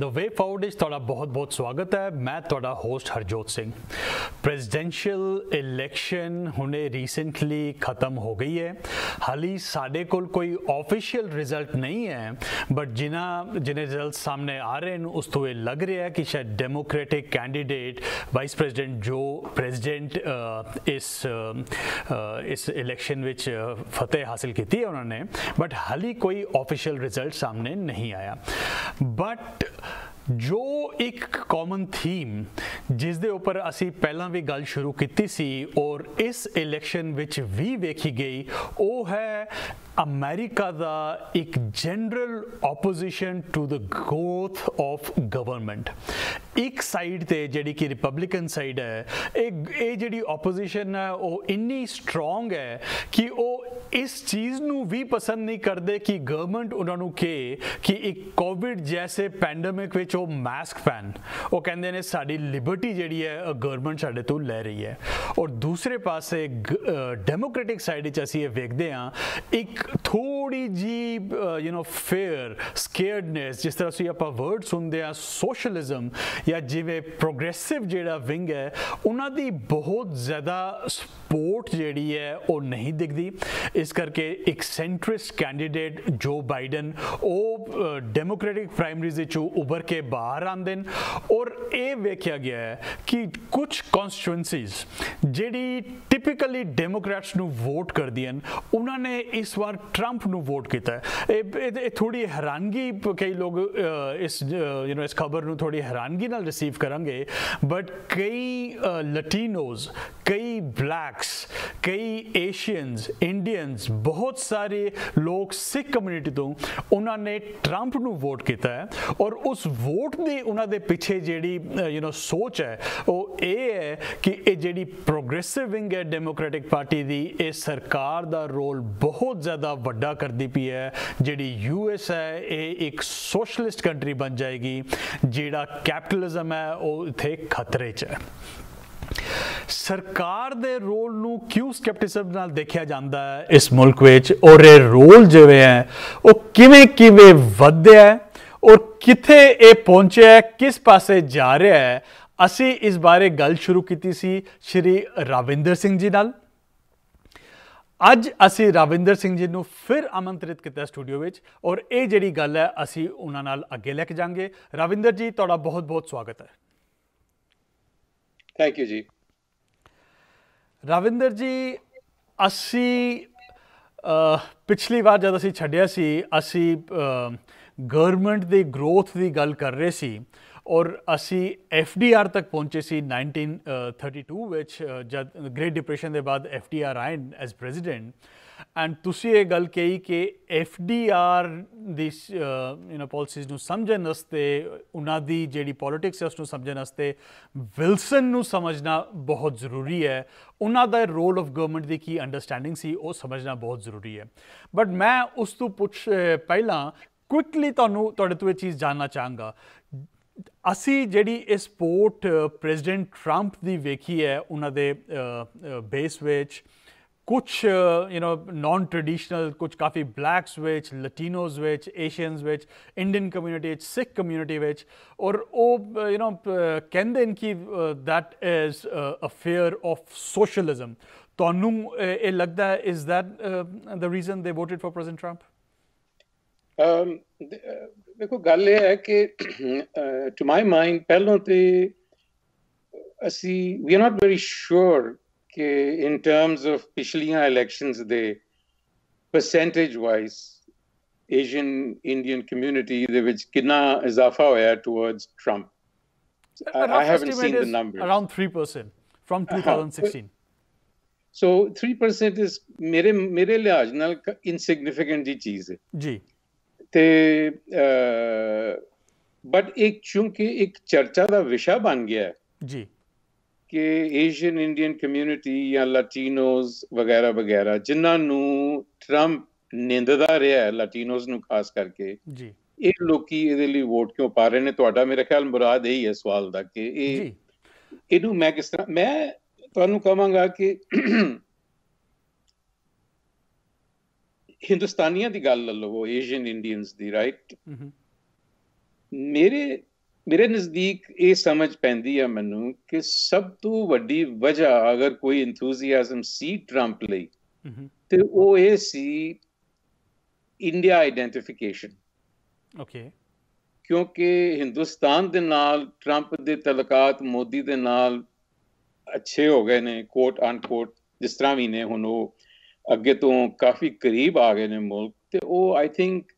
ਦ way forward ਵਿੱਚ ਤੁਹਾਡਾ ਬਹੁਤ-ਬਹੁਤ ਸਵਾਗਤ ਹੈ ਮੈਂ ਤੁਹਾਡਾ host Harjot Singh presidential election ਹੁਣੇ ਰੀਸੈਂਟਲੀ ਖਤਮ ਹੋ ਗਈ ਹੈ ਹਾਲੀ ਸਾਡੇ ਕੋਲ ਕੋਈ ਆਫੀਸ਼ੀਅਲ ਰਿਜ਼ਲਟ ਨਹੀਂ ਹੈ ਬਟ ਜਿਨ੍ਹਾਂ ਜਿਹਨੇ ਰਿਜ਼ਲਟ ਸਾਹਮਣੇ ਆ ਰਹੇ ਨੇ ਉਸ ਤੋਂ ਇਹ ਲੱਗ ਰਿਹਾ ਹੈ ਕਿ ਸ਼ਾਇਦ ਡੈਮੋਕ੍ਰੈਟਿਕ ਕੈਂਡੀਡੇਟ ਵਾਈਸ ਪ੍ਰੈਜ਼ੀਡੈਂਟ ਜੋ ਪ੍ਰੈਜ਼ੀਡੈਂਟ ਇਸ ਇਸ ਇਲੈਕਸ਼ਨ ਵਿੱਚ ਫਤਿਹ ਹਾਸਲ ਕੀਤੀ ਹੈ ਉਹਨਾਂ ਨੇ ਬਟ ਹਾਲੀ ਕੋਈ ਆਫੀਸ਼ੀਅਲ ਰਿਜ਼ਲਟ ਸਾਹਮਣੇ ਨਹੀਂ ਆਇਆ ਬਟ ਜੋ ਇੱਕ ਕਾਮਨ ਥੀਮ ਜਿਸ ਦੇ ਉੱਪਰ ਅਸੀਂ ਪਹਿਲਾਂ ਵੀ ਗੱਲ ਸ਼ੁਰੂ ਕੀਤੀ ਸੀ ਔਰ ਇਸ ਇਲੈਕਸ਼ਨ ਵਿੱਚ ਵੀ ਵੇਖੀ ਗਈ ਉਹ ਹੈ ਅਮਰੀਕਾ ਦਾ ਇੱਕ general opposition to the growth of government ਇੱਕ ਸਾਈਡ ਤੇ ਜਿਹੜੀ ਕਿ ਰਿਪਬਲਿਕਨ ਸਾਈਡ ਹੈ ਇਹ ਇਹ ਜਿਹੜੀ ਆਪੋਜੀਸ਼ਨ ਹੈ ਉਹ ਇੰਨੀ ਸਟਰੋਂਗ ਹੈ ਕਿ ਉਹ ਇਸ ਚੀਜ਼ ਨੂੰ ਵੀ ਪਸੰਦ ਨਹੀਂ ਕਰਦੇ ਕਿ ਗਵਰਨਮੈਂਟ ਉਹਨਾਂ ਨੂੰ ਕਿ ਕਿ ਇੱਕ ਕੋਵਿਡ ਜੈਸੇ ਪੈਂਡੈਮਿਕ ਵਿੱਚ ਜੋ ਮਾਸਕ ਫੈਨ ਉਹ ਕਹਿੰਦੇ ਨੇ ਸਾਡੀ ਲਿਬਰਟੀ ਜਿਹੜੀ ਹੈ ਗਵਰਨਮੈਂਟ ਸਾਡੇ ਤੋਂ ਲੈ ਰਹੀ ਹੈ ਔਰ ਦੂਸਰੇ ਪਾਸੇ ਡੈਮੋਕ੍ਰੈਟਿਕ ਸਾਈਡ 'ਚ ਅਸੀਂ ਇਹ ਵੇਖਦੇ ਹਾਂ ਇੱਕ ਥੋੜੀ ਜੀ ਯੂ نو ਫੇਅਰ ਸਕੇਅਰਡਨੈਸ ਜਿਸ ਤਰ੍ਹਾਂ ਸੀ ਆਪਾਂ ਵਰਡ ਸੁਣਦੇ ਆ ਸੋਸ਼ਲਿਜ਼ਮ ਜਾਂ ਜਿਵੇਂ ਪ੍ਰੋਗਰੈਸਿਵ ਜਿਹੜਾ ਵਿੰਗ ਹੈ ਉਹਨਾਂ ਦੀ ਬਹੁਤ ਜ਼ਿਆਦਾ ਸਪੋਰਟ ਜਿਹੜੀ ਹੈ ਉਹ ਨਹੀਂ ਦਿਖਦੀ ਇਸ ਕਰਕੇ ਇੱਕ ਸੈਂਟਰਿਸਟ ਕੈਂਡੀਡੇਟ ਜੋ ਬਾਈਡਨ ਉਹ ਡੈਮੋਕ੍ਰੈਟਿਕ ਪ੍ਰਾਇਮਰੀਜ਼ ਵਿੱਚੋਂ ਉੱਭਰ ਕੇ ਬਾਹਰ ਆਉਂਦੇ ਨੇ ਔਰ ਇਹ ਵੇਖਿਆ ਗਿਆ ਹੈ ਕਿ ਕੁਝ ਕਨਸਟੀਟੂਐਂਸੀਜ਼ ਜਿਹੜੀ ਟਿਪੀਕਲੀ ਡੈਮੋਕ੍ਰੈਟਸ ਨੂੰ ਵੋਟ ਕਰਦੀਆਂ ਉਹਨਾਂ ਨੇ ਇਸ ਵਾਰ ਟਰੰਪ ਨੂੰ ਵੋਟ ਕੀਤਾ ਹੈ ਇਹ ਥੋੜੀ ਹੈਰਾਨਗੀ ਕਈ ਲੋਕ ਇਸ ਯੂ نو ਇਸ ਖਬਰ ਨੂੰ ਥੋੜੀ ਹੈਰਾਨਗੀ ਨਾਲ ਰਿਸੀਵ ਕਰਾਂਗੇ ਬਟ ਕਈ ਲਟੀਨੋਜ਼ ਕਈ ਬਲੈਕਸ ਕਈ ਏਸ਼ੀਅਨਸ ਇੰਡੀਅਨਸ ਬਹੁਤ ਸਾਰੇ ਲੋਕ ਸਿੱਖ ਕਮਿਊਨਿਟੀ ਤੋਂ ਉਹਨਾਂ ਨੇ ਟਰੰਪ ਨੂੰ ਵੋਟ ਕੀਤਾ ਹੈ ਔਰ ਉਸ ਵੋਟ ਦੀ ਉਹਨਾਂ ਦੇ ਪਿੱਛੇ ਜਿਹੜੀ ਯੂ نو ਸੋਚ ਹੈ ਉਹ ਇਹ ਹੈ ਕਿ ਇਹ ਜਿਹੜੀ ਪ੍ਰੋਗਰੈਸਿਵ ਵਿੰਗ ਹੈ ਡੈਮੋਕ੍ਰੈਟਿਕ ਪਾਰਟੀ ਦੀ ਇਹ ਸਰਕਾਰ ਦਾ ਰੋਲ ਬਹੁਤ ਜ਼ਿਆਦਾ ਵੱਡਾ ਕਰਦੀ ਪਈ ਹੈ ਜਿਹੜੀ ਐਸ ਹੈ ਇਹ ਇੱਕ ਸੋਸ਼ਲਿਸਟ ਕੰਟਰੀ ਬਣ ਜਾਏਗੀ ਜਿਹੜਾ ਕੈਪੀਟਲਿਜ਼ਮ ਹੈ ਉਹ ਇਥੇ ਖਤਰੇ 'ਚ ਹੈ ਸਰਕਾਰ ਦੇ ਰੋਲ ਨੂੰ ਕਿਉਂ ਸਕੈਪਟਿਸਮ ਨਾਲ ਦੇਖਿਆ ਜਾਂਦਾ ਹੈ ਇਸ ਮੁਲਕ ਵਿੱਚ ਔਰ ਇਹ ਰੋਲ ਜਿਵੇਂ ਹੈ ਉਹ ਕਿਵੇਂ ਕਿਵੇਂ ਵਧਿਆ ਹੈ ਔਰ ਕਿੱਥੇ ਇਹ ਪਹੁੰਚਿਆ ਕਿਸ ਪਾਸੇ ਜਾ ਰਿਹਾ ਹੈ ਅਸੀਂ ਇਸ ਬਾਰੇ ਗੱਲ ਸ਼ੁਰੂ ਕੀਤੀ ਸੀ ਸ਼੍ਰੀ ਰਵਿੰਦਰ ਸਿੰਘ ਜੀ ਨਾਲ ਅੱਜ ਅਸੀਂ ਰਵਿੰਦਰ ਸਿੰਘ ਜੀ ਨੂੰ ਫਿਰ ਆਮੰਤਰਿਤ ਕੀਤਾ ਸਟੂਡੀਓ ਵਿੱਚ ਔਰ ਇਹ ਜਿਹੜੀ ਗੱਲ ਹੈ ਅਸੀਂ ਉਹਨਾਂ ਨਾਲ ਅੱਗੇ ਲੈ ਕੇ ਜਾਾਂਗੇ ਰਵਿੰਦਰ ਜੀ ਤੁਹਾਡਾ ਬਹੁਤ-ਬਹੁਤ ਸਵਾਗਤ ਹੈ ਥੈਂਕ ਯੂ ਜੀ ਰਵਿੰਦਰ ਜੀ ਅਸੀਂ ਪਿਛਲੀ ਵਾਰ ਜਦ ਅਸੀਂ ਛੱਡਿਆ ਸੀ ਅਸੀਂ ਗਵਰਨਮੈਂਟ ਦੇ ਗਰੋਥ ਦੀ ਗੱਲ ਕਰ ਰਹੇ ਸੀ ਔਰ ਅਸੀਂ ਆਰ ਤੱਕ ਪਹੁੰਚੇ ਸੀ 1932 ਵਿੱਚ ਜਦ ਗ੍ਰੇਟ ਡਿਪਰੈਸ਼ਨ ਦੇ ਬਾਅਦ ਆਰ ਆਇਨ ਐਸ ਪ੍ਰੈਜ਼ੀਡੈਂਟ ਐਂਡ ਤੁਸੀਂ ਇਹ ਗੱਲ ਕਹੀ ਕਿ ਆਰ ਦੀ ਯੂ نو ਪਾਲਿਸੀਜ਼ ਨੂੰ ਸਮਝਣ ਵਾਸਤੇ ਉਹਨਾਂ ਦੀ ਜਿਹੜੀ ਪੋਲਿਟਿਕਸ ਉਸ ਨੂੰ ਸਮਝਣ ਵਾਸਤੇ ਵਿਲਸਨ ਨੂੰ ਸਮਝਣਾ ਬਹੁਤ ਜ਼ਰੂਰੀ ਹੈ ਉਹਨਾਂ ਦਾ ਰੋਲ ਆਫ ਗਵਰਨਮੈਂਟ ਦੀ ਕੀ ਅੰਡਰਸਟੈਂਡਿੰਗ ਸੀ ਉਹ ਸਮਝਣਾ ਬਹੁਤ ਜ਼ਰੂਰੀ ਹੈ ਬਟ ਮੈਂ ਉਸ ਤੋਂ ਪੁੱਛ ਪਹਿਲਾਂ ਕੁਇਕਲੀ ਤੁਹਾਨੂੰ ਤੁਹਾਡੇ ਤੋਂ ਇਹ ਚੀਜ਼ ਜਾਨਣਾ ਚਾਹਾਂਗਾ ਅਸੀਂ ਜਿਹੜੀ ਇਸ ਸਪੋਰਟ ਪ੍ਰੈਜ਼ੀਡੈਂਟ ਟਰੰਪ ਦੀ ਵੇਖੀ ਹੈ ਉਹਨਾਂ ਦੇ ਬੇਸ ਵਿੱਚ ਕੁਝ ਯੂ نو ਨਾਨ ਟ੍ਰੈਡੀਸ਼ਨਲ ਕੁਝ ਕਾਫੀ ਬਲੈਕਸ ਵਿੱਚ ਲੈਟੀਨੋਜ਼ ਵਿੱਚ ਏਸ਼ੀਅਨਸ ਵਿੱਚ ਇੰਡੀਅਨ ਕਮਿਊਨਿਟੀ ਵਿੱਚ ਸਿੱਖ ਕਮਿਊਨਿਟੀ ਵਿੱਚ ਔਰ ਉਹ ਯੂ نو ਕਹਿੰਦੇ ਨੇ ਕਿ that is a fair of socialism ਤੁਹਾਨੂੰ ਇਹ ਲੱਗਦਾ ਇਜ਼ ਦੈਟ ਦ ਰੀਜ਼ਨ ਦੇ ਵੋਟਡ ਫॉर ਪ੍ਰੈਜ਼ੀਡੈਂਟ ਟਰੰਪ देखो गल ये है कि टू माय माइंड ਪਹਿਲਾਂ ਤੇ ਅਸੀਂ ਵੀ ਆਰ ਨਾਟ ਵੈਰੀ ਸ਼ੋਰ ਕਿ ਇਨ ਟਰਮਸ ਆਫ ਪਿਛਲੀਆਂ ਇਲੈਕਸ਼ਨਸ ਦੇ percentage wise Asian Indian community ਦੇ ਵਿੱਚ ਕਿੰਨਾ ਇਜ਼ਾਫਾ ਹੋਇਆ towards Trump I haven't seen the number. Around 3% from 2016. So 3% is ਮੇਰੇ ਮੇਰੇ ਲਿਹਾਜ਼ ਨਾਲ ਇਨਸਿਗਨੀਫੀਕੈਂਟ ਜੀ ਚੀਜ਼ ਹੈ ਜੀ ਤੇ ਬਟ ਇੱਕ ਕਿਉਂਕਿ ਇੱਕ ਚਰਚਾ ਦਾ ਵਿਸ਼ਾ ਬਣ ਗਿਆ ਹੈ ਜੀ ਕਿ ਏਸ਼ੀਅਨ ਇੰਡੀਅਨ ਕਮਿਊਨਿਟੀ ਜਾਂ ਲੈਟਿਨੋਸ ਵਗੈਰਾ ਵਗੈਰਾ ਜਿਨ੍ਹਾਂ ਨੂੰ ਟਰੰਪ ਨਿੰਦਦਾ ਰਿਹਾ ਹੈ ਲੈਟਿਨੋਸ ਨੂੰ ਖਾਸ ਕਰਕੇ ਜੀ ਇਹ ਲੋਕੀ ਇਹਦੇ ਲਈ ਵੋਟ ਕਿਉਂ ਪਾ ਰਹੇ ਨੇ ਤੁਹਾਡਾ ਮੇਰੇ ਖਿਆਲ ਮੁਰਾਦ ਇਹ ਹੀ ਹੈ ਸਵਾਲ ਦਾ ਕਿ ਇਹ ਇਹਨੂੰ ਮੈਂ ਕਿਸ ਤਰ੍ਹਾਂ ਮੈਂ ਤੁਹਾਨੂੰ ਕਹਾਂਗਾ ਕਿ ਹਿੰਦੁਸਤਾਨੀਆਂ ਦੀ ਗੱਲ ਲਵੋ ਏਸ਼ੀਅਨ ਇੰਡੀਅਨਸ ਦੀ ਰਾਈਟ ਮੇਰੇ ਮੇਰੇ ਨਜ਼ਦੀਕ ਇਹ ਸਮਝ ਪੈਂਦੀ ਆ ਮੈਨੂੰ ਕਿ ਸਭ ਤੋਂ ਵੱਡੀ ਵਜ੍ਹਾ ਅਗਰ ਕੋਈ ਐਨਥੂਸੀਆਜ਼ਮ ਸੀ 트럼ਪ ਲਈ ਤੇ ਉਹ ਇਹ ਸੀ ਇੰਡੀਆ ਆਈਡੈਂਟੀਫਿਕੇਸ਼ਨ ਓਕੇ ਕਿਉਂਕਿ ਹਿੰਦੁਸਤਾਨ ਦੇ ਨਾਲ 트럼ਪ ਦੇ ਤਲਕਾਤ ਮੋਦੀ ਦੇ ਨਾਲ ਅੱਛੇ ਹੋ ਗਏ ਨੇ ਕੋਟ ਅਨਕੋਟ ਜਿਸ ਤਰ੍ਹਾਂ ਵੀ ਨੇ ਹੁਣ ਉਹ ਅੱਗੇ ਤੋਂ ਕਾਫੀ ਕਰੀਬ ਆ ਗਏ ਨੇ ਮੁਲਕ ਤੇ ਉਹ ਆਈ ਥਿੰਕ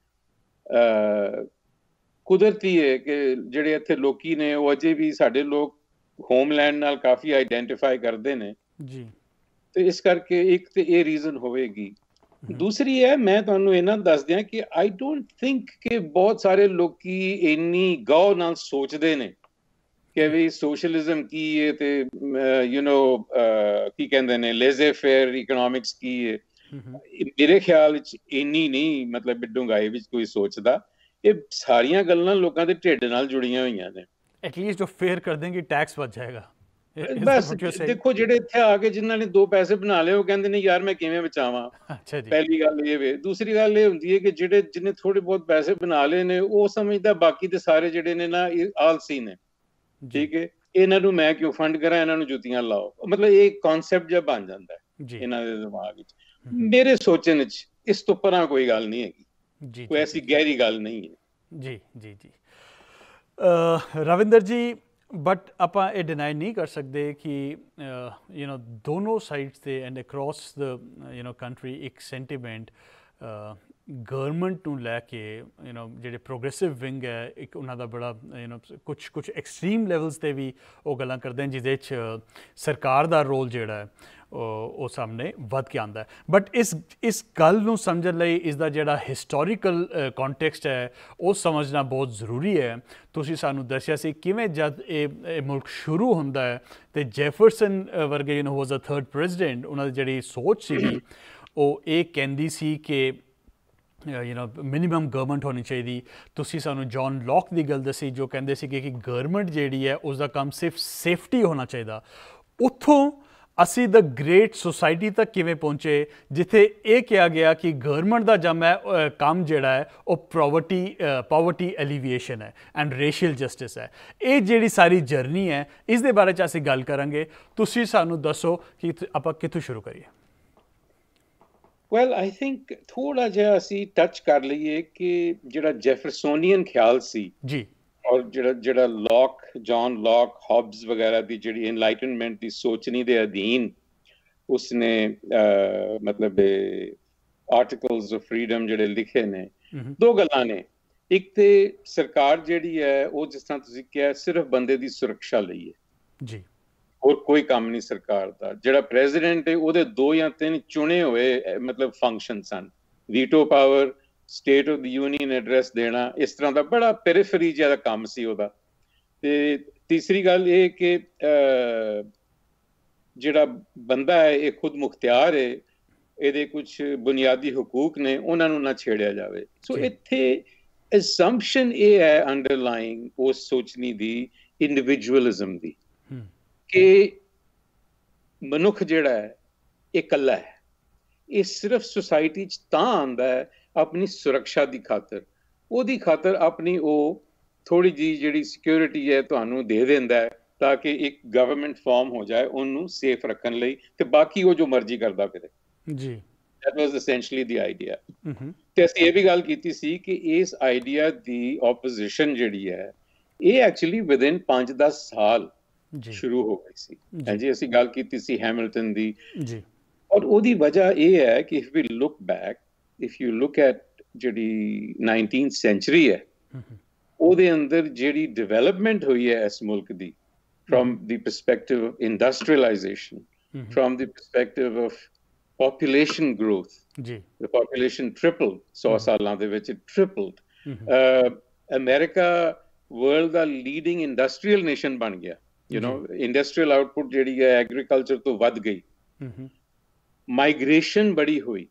ਕੁਦਰਤੀ ਹੈ ਕਿ ਜਿਹੜੇ ਇੱਥੇ ਲੋਕੀ ਨੇ ਉਹ ਅਜੇ ਵੀ ਸਾਡੇ ਲੋਕ ਹੋਮਲੈਂਡ ਨਾਲ ਕਾਫੀ ਆਈਡੈਂਟੀਫਾਈ ਕਰਦੇ ਨੇ ਜੀ ਤੇ ਇਸ ਕਰਕੇ ਇੱਕ ਤੇ ਇਹ ਰੀਜ਼ਨ ਹੋਵੇਗੀ ਦੂਸਰੀ ਹੈ ਮੈਂ ਤੁਹਾਨੂੰ ਇਹਨਾਂ ਦੱਸ ਦਿਆਂ ਕਿ ਆਈ ਡੋਨਟ ਥਿੰਕ ਕਿ ਬਹੁਤ ਸਾਰੇ ਲੋਕੀ ਇੰਨੀ ਗੌਰ ਨਾਲ ਸੋਚਦੇ ਨੇ ਕਿ ਵੀ ਸੋਸ਼ਲਿਜ਼ਮ ਕੀ ਹੈ ਤੇ ਯੂ نو ਕੀ ਕਹਿੰਦੇ ਨੇ ਲੇਜ਼ੇ ਫੇਅਰ ਇਕਨੋਮਿਕਸ ਕੀ ਹੈ ਮੇਰੇ ਖਿਆਲ ਵਿੱਚ ਇੰਨੀ ਨਹੀਂ ਮਤਲਬ ਡੁੰਗਾਈ ਵਿੱਚ ਕੋਈ ਸੋਚਦਾ ਇਹ ਸਾਰੀਆਂ ਗੱਲਾਂ ਲੋਕਾਂ ਦੇ ਢਿੱਡ ਨਾਲ ਜੁੜੀਆਂ ਹੋਈਆਂ ਨੇ ਐਟਲੀਸਟ ਜੋ ਫੇਅਰ ਕਰ ਦੇਣਗੇ ਟੈਕਸ ਵੱਜ ਜਾਏਗਾ ਬਸ ਦੇਖੋ ਜਿਹੜੇ ਇੱਥੇ ਆ ਕੇ ਜਿਨ੍ਹਾਂ ਨੇ ਦੋ ਪੈਸੇ ਬਣਾ ਲਏ ਉਹ ਕਹਿੰਦੇ ਨੇ ਯਾਰ ਮੈਂ ਕਿਵੇਂ ਬਚਾਵਾਂ ਅੱਛਾ ਜੀ ਪਹਿਲੀ ਗੱਲ ਇਹ ਵੇ ਦੂਸਰੀ ਗੱਲ ਇਹ ਹੁੰਦੀ ਹੈ ਕਿ ਜਿਹੜੇ ਜਿਨੇ ਥੋੜੇ ਬਹੁਤ ਪੈਸੇ ਬਣਾ ਲਏ ਨੇ ਉਹ ਸਮਝਦਾ ਬਾਕੀ ਦੇ ਸਾਰੇ ਜਿਹੜੇ ਨੇ ਨਾ ਆਲਸੀ ਨੇ ਠੀਕ ਹੈ ਇਹਨਾਂ ਨੂੰ ਮੈਂ ਕਿਉਂ ਫੰਡ ਕਰਾਂ ਇਹਨਾਂ ਨੂੰ ਜੁੱਤੀਆਂ ਲਾਓ ਮਤਲਬ ਇਹ ਕਨਸੈਪਟ ਜਿਹਾ ਬਣ ਜਾਂਦਾ ਹੈ ਇਹਨਾਂ ਦੇ ਦਿਮਾਗ ਵਿੱਚ ਮੇਰੇ ਸੋਚਣ ਵਿੱਚ ਇਸ ਤੋਂ ਪਰਾਂ ਕੋਈ ਗੱਲ ਨਹੀਂ ਹੈਗੀ ਜੀ ਕੋਈ ਐਸੀ ਗਹਿਰੀ ਗੱਲ ਨਹੀਂ ਹੈ ਜੀ ਜੀ ਜੀ ਰਵਿੰਦਰ ਜੀ ਬਟ ਆਪਾਂ ਇਹ ਡਿਨਾਈ ਨਹੀਂ ਕਰ ਸਕਦੇ ਕਿ ਯੂ نو ਦੋਨੋਂ ਸਾਈਡਸ ਤੇ and across the you know country ਇੱਕ ਸੈਂਟੀਮੈਂਟ ਗਵਰਨਮੈਂਟ ਨੂੰ ਲੈ ਕੇ ਯੂ نو ਜਿਹੜੇ ਪ੍ਰੋਗਰੈਸਿਵ ਵਿੰਗ ਹੈ ਇੱਕ ਉਹਨਾਂ ਦਾ ਬੜਾ ਯੂ نو ਕੁਝ ਕੁਝ ਐਕਸਟ੍ਰੀਮ ਲੈਵਲਸ ਤੇ ਵੀ ਉਹ ਗੱਲਾਂ ਕਰਦੇ ਨੇ ਜਿਹਦੇ 'ਚ ਸਰਕਾਰ ਦਾ ਰੋਲ ਜਿਹੜਾ ਹੈ ਉਹ ਸਾਹਮਣੇ ਵੱਧ ਕੇ ਆਂਦਾ ਹੈ ਬਟ ਇਸ ਇਸ ਗੱਲ ਨੂੰ ਸਮਝਣ ਲਈ ਇਸ ਦਾ ਜਿਹੜਾ ਹਿਸਟੋਰੀਕਲ ਕੰਟੈਕਸਟ ਹੈ ਉਹ ਸਮਝਣਾ ਬਹੁਤ ਜ਼ਰੂਰੀ ਹੈ ਤੁਸੀਂ ਸਾਨੂੰ ਦੱਸਿਆ ਸੀ ਕਿਵੇਂ ਜਦ ਇਹ ਮੁਲਕ ਸ਼ੁਰੂ ਹੁੰਦਾ ਹੈ ਤੇ ਜੈਫਰਸਨ ਵਰਗੇ you know was a third president ਉਹਨਾਂ ਦੀ ਜਿਹੜੀ ਸੋਚ ਸੀ ਉਹ ਇਹ ਕਹਿੰਦੀ ਸੀ ਕਿ ਯੂ نو ਮਿਨੀਮਮ ਗਵਰਨਮੈਂਟ ਹੋਣੀ ਚਾਹੀਦੀ ਤੁਸੀਂ ਸਾਨੂੰ ਜੌਨ ਲੌਕ ਦੀ ਗੱਲ ਦੱਸੀ ਜੋ ਕਹਿੰਦੇ ਸੀ ਕਿ ਗਵਰਨਮੈਂਟ ਜਿਹੜੀ ਹੈ ਉਸ ਦਾ ਕੰਮ ਸਿਰਫ ਸੇਫਟੀ ਹੋਣਾ ਚਾਹੀਦਾ ਉੱਥੋਂ ਅਸੀਂ ਦ ਗ੍ਰੇਟ ਸੋਸਾਇਟੀ ਤੱਕ ਕਿਵੇਂ ਪਹੁੰਚੇ ਜਿੱਥੇ ਇਹ ਕਿਹਾ ਗਿਆ ਕਿ ਗਵਰਨਮੈਂਟ ਦਾ ਜਮ ਹੈ ਕੰਮ ਜਿਹੜਾ ਹੈ ਉਹ ਪ੍ਰੋਵਰਟੀ ਪਾਵਰਟੀ ਐਲੀਵੀਏਸ਼ਨ ਹੈ ਐਂਡ ਰੇਸ਼ੀਅਲ ਜਸਟਿਸ ਹੈ ਇਹ ਜਿਹੜੀ ਸਾਰੀ ਜਰਨੀ ਹੈ ਇਸ ਦੇ ਬਾਰੇ ਚ ਅਸੀਂ ਗੱਲ ਕਰਾਂਗੇ ਤੁਸੀਂ ਸਾਨੂੰ ਦੱਸੋ ਕਿ ਆਪਾਂ ਕਿੱਥੋਂ ਸ਼ੁਰੂ ਕਰੀਏ ਵੈਲ ਆਈ ਥਿੰਕ ਥੋੜਾ ਜਿਹਾ ਅਸੀਂ ਟੱਚ ਕਰ ਲਈਏ ਕਿ ਜਿਹੜਾ ਜੈਫਰਸੋਨੀਅਨ ਖਿਆਲ ਸੀ ਜੀ ਔਰ ਜਿਹੜਾ ਜਿਹੜਾ ਲੌਕ ਜான் ਲੌਕ ਹੌਬਸ ਵਗੈਰਾ ਦੀ ਜਿਹੜੀ ਇਨਲਾਈਟਨਮੈਂਟ ਦੀ ਸੋਚਣੀ ਦੇ ਅਧੀਨ ਉਸਨੇ ਮਤਲਬ ਆਰਟੀਕਲਸ ਆਫ ਫਰੀडम ਜਿਹੜੇ ਲਿਖੇ ਨੇ ਦੋ ਗੱਲਾਂ ਨੇ ਇੱਕ ਤੇ ਸਰਕਾਰ ਜਿਹੜੀ ਹੈ ਉਹ ਜਿਸ ਤਰ੍ਹਾਂ ਤੁਸੀਂ ਕਿਹਾ ਸਿਰਫ ਬੰਦੇ ਦੀ ਸੁਰੱਖਿਆ ਲਈ ਹੈ ਜੀ ਹੋਰ ਕੋਈ ਕੰਮ ਨਹੀਂ ਸਰਕਾਰ ਦਾ ਜਿਹੜਾ ਪ੍ਰੈਜ਼ੀਡੈਂਟ ਹੈ ਉਹਦੇ ਦੋ ਜਾਂ ਤਿੰਨ ਚੁਣੇ ਹੋਏ ਮਤਲਬ ਫੰਕਸ਼ਨ ਸਨ veto power state of the union address ਦੇਣਾ ਇਸ ਤਰ੍ਹਾਂ ਦਾ ਬੜਾ ਪੈਰੀਫਰੀ ਜਿਹਾ ਕੰਮ ਸੀ ਉਹਦਾ ਤੇ ਤੀਸਰੀ ਗੱਲ ਇਹ ਕਿ ਜਿਹੜਾ ਬੰਦਾ ਹੈ ਇਹ ਖੁਦ ਮੁਖਤਿਆਰ ਹੈ ਇਹਦੇ ਕੁਝ ਬੁਨਿਆਦੀ ਹਕੂਕ ਨੇ ਉਹਨਾਂ ਨੂੰ ਨਾ ਛੇੜਿਆ ਜਾਵੇ ਸੋ ਇੱਥੇ ਅਸੰਪਸ਼ਨ ਇਹ ਹੈ ਅੰਡਰਲਾਈਂਗ ਉਸ ਸੋਚਣੀ ਦੀ ਇੰਡੀਵਿਜੂਅਲਿਜ਼ਮ ਦੀ ਕਿ ਮਨੁੱਖ ਜਿਹੜਾ ਹੈ ਇਹ ਇਕੱਲਾ ਹੈ ਇਹ ਸਿਰਫ ਸੁਸਾਇਟੀ 'ਚ ਤਾਂ ਆਂਦਾ ਹੈ ਆਪਣੀ ਸੁਰੱਖਿਆ ਦੀ ਖਾਤਰ ਉਹਦੀ ਖਾਤਰ ਆਪਣੀ ਉਹ ਥੋੜੀ ਜੀ ਜਿਹੜੀ ਸਿਕਿਉਰਿਟੀ ਹੈ ਤੁਹਾਨੂੰ ਦੇ ਦਿੰਦਾ ਹੈ ਤਾਂ ਕਿ ਇੱਕ ਗਵਰਨਮੈਂਟ ਫਾਰਮ ਹੋ ਜਾਏ ਉਹਨੂੰ ਸੇਫ ਰੱਖਣ ਲਈ ਤੇ ਬਾਕੀ ਉਹ ਜੋ ਮਰਜ਼ੀ ਕਰਦਾ ਫਿਰੇ ਜੀ that was essentially the idea ਤੇ ਅਸੀਂ ਇਹ ਵੀ ਗੱਲ ਕੀਤੀ ਸੀ ਕਿ ਇਸ ਆਈਡੀਆ ਦੀ ਆਪੋਜੀਸ਼ਨ ਜਿਹੜੀ ਹੈ ਇਹ ਐਕਚੁਅਲੀ ਵਿਦਿਨ 5-10 ਸਾਲ ਜੀ ਸ਼ੁਰੂ ਹੋ ਗਈ ਸੀ ਹਾਂਜੀ ਅਸੀਂ ਗੱਲ ਕੀਤੀ ਸੀ ਹੈਮਿਲਟਨ ਦੀ ਜੀ ਔਰ ਉਹਦੀ ਵਜ੍ਹਾ ਇਹ ਹੈ ਕਿ if we look back if you look at ਜਿਹੜੀ 19th ਸੈਂਚਰੀ ਹੈ ਉਹਦੇ ਅੰਦਰ ਜਿਹੜੀ ਡਿਵੈਲਪਮੈਂਟ ਹੋਈ ਹੈ ਇਸ ਮੁਲਕ ਦੀ from the perspective of industrialization from the perspective of population growth ਜੀ ਦ ਪੋਪੂਲੇਸ਼ਨ ਟ੍ਰਿਪਲ 100 ਸਾਲਾਂ ਦੇ ਵਿੱਚ ਟ੍ਰਿਪਲਡ ਅਮਰੀਕਾ ਵਰਲਡ ਦਾ ਲੀਡਿੰਗ ਇੰਡਸਟਰੀਅਲ ਨੇਸ਼ਨ ਬਣ ਗਿਆ ਯੂ نو ਇੰਡਸਟਰੀਅਲ ਆਊਟਪੁੱਟ ਜਿਹੜੀ ਹੈ ਐਗਰੀਕਲਚਰ ਤੋਂ ਵੱਧ ਗਈ ਹਮਮ ਮਾਈਗ੍ਰੇਸ਼ਨ ਬੜੀ ਹੋਈ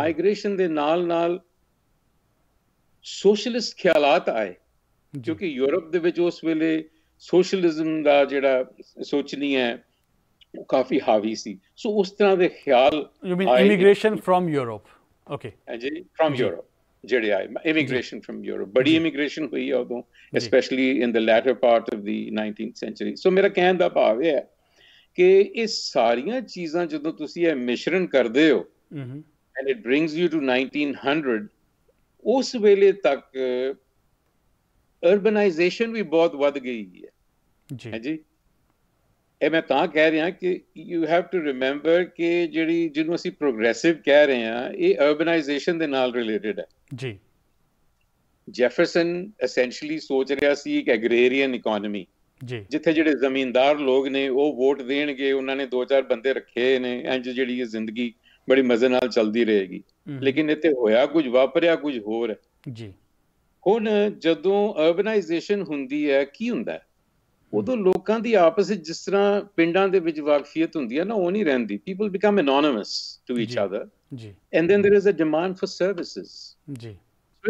ਮਾਈਗ੍ਰੇਸ਼ਨ ਦੇ ਨਾਲ ਨਾਲ ਸੋਸ਼ਲਿਸਟ ਖਿਆਲਤ ਆਏ ਕਿਉਂਕਿ ਯੂਰਪ ਦੇ ਵਿੱਚ ਉਸ ਵੇਲੇ ਸੋਸ਼ਲਿਜ਼ਮ ਦਾ ਜਿਹੜਾ ਸੋਚਣੀ ਹੈ ਉਹ ਕਾਫੀ ਹਾਵੀ ਸੀ ਸੋ ਉਸ ਤਰ੍ਹਾਂ ਦੇ ਖਿਆਲ you mean immigration from Europe okay ਹਾਂਜੀ ਫਰਮ ਯੂਰਪ ਜਿਹੜੇ ਆਏ ਇਮੀਗ੍ਰੇਸ਼ਨ ਫਰਮ ਯੂਰਪ ਬੜੀ ਇਮੀਗ੍ਰੇਸ਼ਨ ਹੋਈ ਆ ਉਦੋਂ specially in the latter part of the 19th century so ਮੇਰਾ ਕਹਿਣ ਦਾ ਭਾਵ ਇਹ ਹੈ ਕਿ ਇਹ ਸਾਰੀਆਂ ਚੀਜ਼ਾਂ ਜਦੋਂ ਤੁਸੀਂ ਇਹ ਮਿਸ਼ਰਣ ਕਰਦੇ ਹੋ hmm and it brings you to 1900 ਉਸ ਵੇਲੇ ਤੱਕ ਅਰਬਨਾਈਜੇਸ਼ਨ ਵੀ ਬਹੁਤ ਵੱਧ ਗਈ ਹੈ ਜੀ ਜੀ ਇਹ ਮੈਂ ਤਾਂ ਕਹਿ ਰਿਹਾ ਕਿ ਯੂ ਹੈਵ ਟੂ ਰਿਮੈਂਬਰ ਕਿ ਜਿਹੜੀ ਜਿਹਨੂੰ ਅਸੀਂ ਪ੍ਰੋਗਰੈਸਿਵ ਕਹਿ ਰਹੇ ਹਾਂ ਇਹ ਅਰਬਨਾਈਜੇਸ਼ਨ ਦੇ ਨਾਲ ਰਿਲੇਟਡ ਹੈ ਜੀ ਜੈਫਰਸਨ ਐਸੈਂਸ਼ੀਅਲੀ ਸੋਚ ਰਿਹਾ ਸੀ ਇੱਕ ਐਗਰੇਰੀਅਨ ਇਕਨੋਮੀ ਜੀ ਜਿੱਥੇ ਜਿਹੜੇ ਜ਼ਮੀਂਦਾਰ ਲੋਕ ਨੇ ਉਹ ਵੋਟ ਦੇਣਗੇ ਉਹਨਾਂ ਨੇ ਦੋ ਚਾਰ ਬੰਦੇ ਰੱਖੇ ਨੇ ਇੰਜ ਜਿਹੜੀ ਇਹ ਜ਼ਿੰਦਗੀ ਬੜੀ ਮਜ਼ੇ ਨਾਲ ਚੱਲਦੀ ਰਹੇਗੀ ਲੇਕਿਨ ਇੱਥੇ ਹੋਇਆ ਕੁਝ ਵਾਪਰਿਆ ਕੁਝ ਹੋਰ ਹੈ ਜੀ ਹੁਣ ਜਦੋਂ ਅਰਬਨਾਈਜੇਸ਼ਨ ਹੁੰਦੀ ਹੈ ਕੀ ਹੁੰਦਾ ਹੈ ਉਦੋਂ ਲੋਕਾਂ ਦੀ ਆਪਸ ਵਿੱਚ ਜਿਸ ਤਰ੍ਹਾਂ ਪਿੰਡਾਂ ਦੇ ਵਿੱਚ ਵਾਕਫੀਅਤ ਹੁੰਦੀ ਹੈ ਨਾ ਉਹ ਨਹੀਂ ਰਹਿੰਦੀ people become anonymous to each other ਜੀ and then there is a demand for services ਜੀ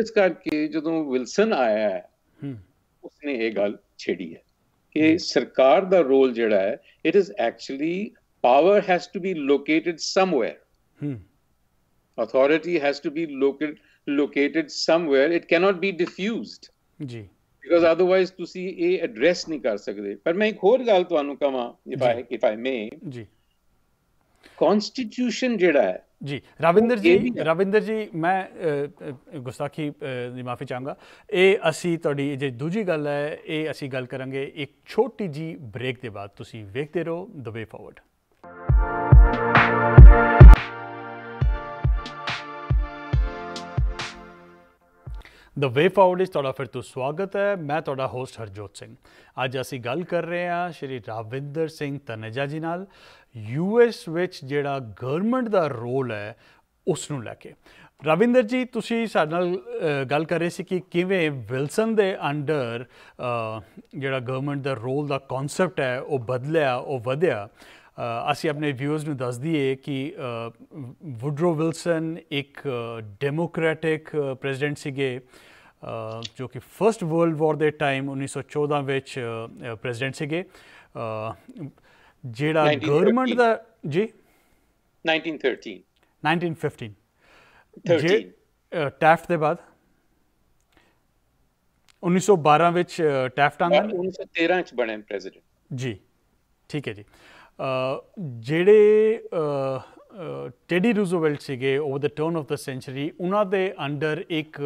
ਇਸ ਕਰਕੇ ਜਦੋਂ ਵਿਲਸਨ ਆਇਆ ਹੈ ਉਸਨੇ ਇਹ ਗੱਲ ਛੇੜੀ ਹੈ ਕਿ ਸਰਕਾਰ ਦਾ ਰੋਲ ਜਿਹੜਾ ਹੈ it is actually power has to be located somewhere hmm authority has to be located located somewhere it cannot be diffused ਜੀ ਬਿਕੋਜ਼ ਆਦਰਵਾਇਜ਼ ਤੁਸੀਂ ਇਹ ਐਡਰੈਸ ਨਹੀਂ ਕਰ ਸਕਦੇ ਪਰ ਮੈਂ ਇੱਕ ਹੋਰ ਗੱਲ ਤੁਹਾਨੂੰ ਕਹਾਂ ਇਫ ਆਈ ਇਫ ਆਈ ਮੇ ਜੀ ਕਨਸਟੀਟਿਊਸ਼ਨ ਜਿਹੜਾ ਹੈ ਜੀ ਰਵਿੰਦਰ ਜੀ ਰਵਿੰਦਰ ਜੀ ਮੈਂ ਗੁਸਤਾਖੀ ਦੀ ਮਾਫੀ ਚਾਹਾਂਗਾ ਇਹ ਅਸੀਂ ਤੁਹਾਡੀ ਜੇ ਦੂਜੀ ਗੱਲ ਹੈ ਇਹ ਅਸੀਂ ਗੱਲ ਕਰਾਂਗੇ ਇੱਕ ਛੋਟੀ ਜੀ ਬ੍ਰੇਕ ਦੇ ਬਾਅਦ ਤੁਸੀਂ ਵੇਖਦੇ ਰਹੋ ਦ ਵੇ ਫਾਰਵਰਡ ਦ ਵੇ ਫਾਰਵਰਡ ਇਸ ਤੁਹਾਡਾ ਫਿਰ ਤੋਂ ਸਵਾਗਤ ਹੈ ਮੈਂ ਤੁਹਾਡਾ ਹੋਸਟ ਹਰਜੋਤ ਸਿੰਘ ਅੱਜ ਅਸੀਂ ਗੱਲ ਕਰ ਰਹੇ ਹਾਂ ਸ਼੍ਰੀ ਰਾਵਿੰਦਰ ਸਿੰਘ ਤਨੇਜਾ ਜੀ ਨਾਲ ਯੂ ਐਸ ਵਿੱਚ ਜਿਹੜਾ ਗਵਰਨਮੈਂਟ ਦਾ ਰੋਲ ਹੈ ਉਸ ਨੂੰ ਲੈ ਕੇ ਰਵਿੰਦਰ ਜੀ ਤੁਸੀਂ ਸਾਡੇ ਨਾਲ ਗੱਲ ਕਰ ਰਹੇ ਸੀ ਕਿ ਕਿਵੇਂ ਵਿਲਸਨ ਦੇ ਅੰਡਰ ਜਿਹੜਾ ਗਵਰਨਮੈਂਟ ਦਾ ਰੋਲ ਦਾ ਕਨਸੈਪਟ ਹੈ ਉਹ ਬਦਲਿਆ ਉਹ ਵਧਿਆ असी अपने व्यूज़ में दस दिए कि वुड्रो विल्सन एक डेमोक्रेटिक प्रेजिडेंट से जो कि फस्ट वर्ल्ड वॉर के टाइम उन्नीस सौ चौदह प्रेजिडेंट से जोड़ा गवर्नमेंट का जी टैफ्ट के बाद उन्नीस सौ बारह टैफ्ट आंदा उन्नीस जी ठीक है जी ਜਿਹੜੇ ਟੈਡੀ ਰੂਜ਼ਵੈਲਟ ਸੀਗੇ over the turn of the century ਉਹਨਾਂ ਦੇ ਅੰਡਰ ਇੱਕ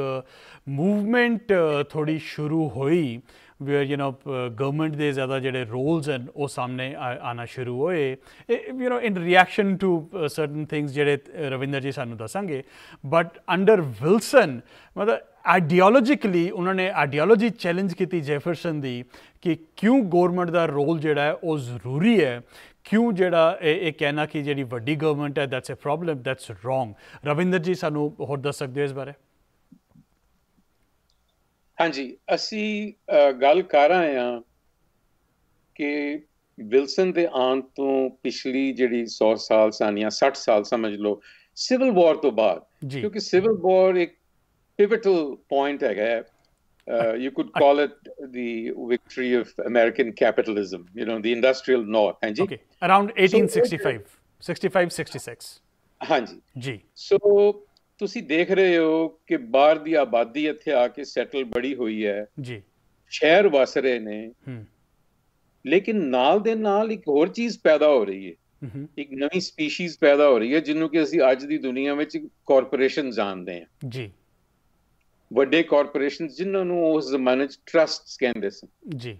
ਮੂਵਮੈਂਟ ਥੋੜੀ ਸ਼ੁਰੂ ਹੋਈ ਵੇਅਰ ਯੂ ਨੋ ਗਵਰਨਮੈਂਟ ਦੇ ਜ਼ਿਆਦਾ ਜਿਹੜੇ ਰੋਲਸ ਹਨ ਉਹ ਸਾਹਮਣੇ ਆਣਾ ਸ਼ੁਰੂ ਹੋਏ you know in reaction to certain things ਜਿਹੜੇ ਰਵਿੰਦਰ ਜੀ ਸਾਨੂੰ ਦੱਸਾਂਗੇ ਬਟ ਅੰਡਰ ਵਿਲਸਨ ਮਤਲਬ ਆਈਡੀਓਲੋਜੀਕਲੀ ਉਹਨਾਂ ਨੇ ਆਈਡੀਓਲੋਜੀ ਚੈਲੰਜ ਕੀਤੀ ਜੈਫਰਸਨ ਦੀ ਕਿ ਕਿਉਂ ਗਵਰਨਮੈਂਟ ਦਾ ਰੋਲ ਜਿਹੜਾ ਹੈ ਉਹ ਜ਼ਰੂਰੀ ਹੈ ਕਿਉਂ ਜਿਹੜਾ ਇਹ ਕਹਿਣਾ ਕਿ ਜਿਹੜੀ ਵੱਡੀ ਗਵਰਨਮੈਂਟ ਹੈ that's a problem that's wrong Ravinder ji ਸਾਨੂੰ ਹੋਰ ਦੱਸ ਸਕਦੇ ਹੋ ਇਸ ਬਾਰੇ ਹਾਂਜੀ ਅਸੀਂ ਗੱਲ ਕਰ ਰਹੇ ਹਾਂ ਕਿ ਵਿਲਸਨ ਦੇ ਆਉਣ ਤੋਂ ਪਿਛਲੀ ਜਿਹੜੀ 100 ਸਾਲ ਸਾਨੀਆਂ 60 ਸਾਲ ਸਮਝ ਲਓ ਸਿਵਲ ਵਾਰ ਤੋਂ ਬਾਅਦ ਕਿਉਂਕਿ ਸਿਵਲ ਵਾਰ ਇੱਕ ਪਿਵਟਲ ਪੁਆਇੰਟ ਹੈਗਾ Uh, you could call it the victory of American capitalism, you know, the industrial north. Hanji? Okay, around 1865, so, 65, 66. ਹਾਂਜੀ ਜੀ ਸੋ ਤੁਸੀਂ ਦੇਖ ਰਹੇ ਹੋ ਕਿ ਬਾਹਰ ਦੀ ਆਬਾਦੀ ਇੱਥੇ ਆ ਕੇ ਸੈਟਲ ਬੜੀ ਹੋਈ ਹੈ ਜੀ ਸ਼ਹਿਰ ਵਸ ਰਹੇ ਨੇ ਹੂੰ ਲੇਕਿਨ ਨਾਲ ਦੇ ਨਾਲ ਇੱਕ ਹੋਰ ਚੀਜ਼ ਪੈਦਾ ਹੋ ਰਹੀ ਹੈ ਇੱਕ ਨਵੀਂ ਸਪੀਸੀਜ਼ ਪੈਦਾ ਹੋ ਰਹੀ ਹੈ ਜਿਹਨੂੰ ਕਿ ਅਸੀਂ ਅੱਜ ਦੀ ਦੁਨੀਆ ਵਿੱਚ ਕਾਰਪੋਰੇਸ਼ਨ ਜਾਣਦੇ ਹਾਂ ਜੀ ਵੱਡੇ ਕਾਰਪੋਰੇਸ਼ਨ ਜਿਨ੍ਹਾਂ ਨੂੰ ਉਸ ਜ਼ਮਾਨੇ 'ਚ ਟਰਸਟਸ ਕਹਿੰਦੇ ਸਨ ਜੀ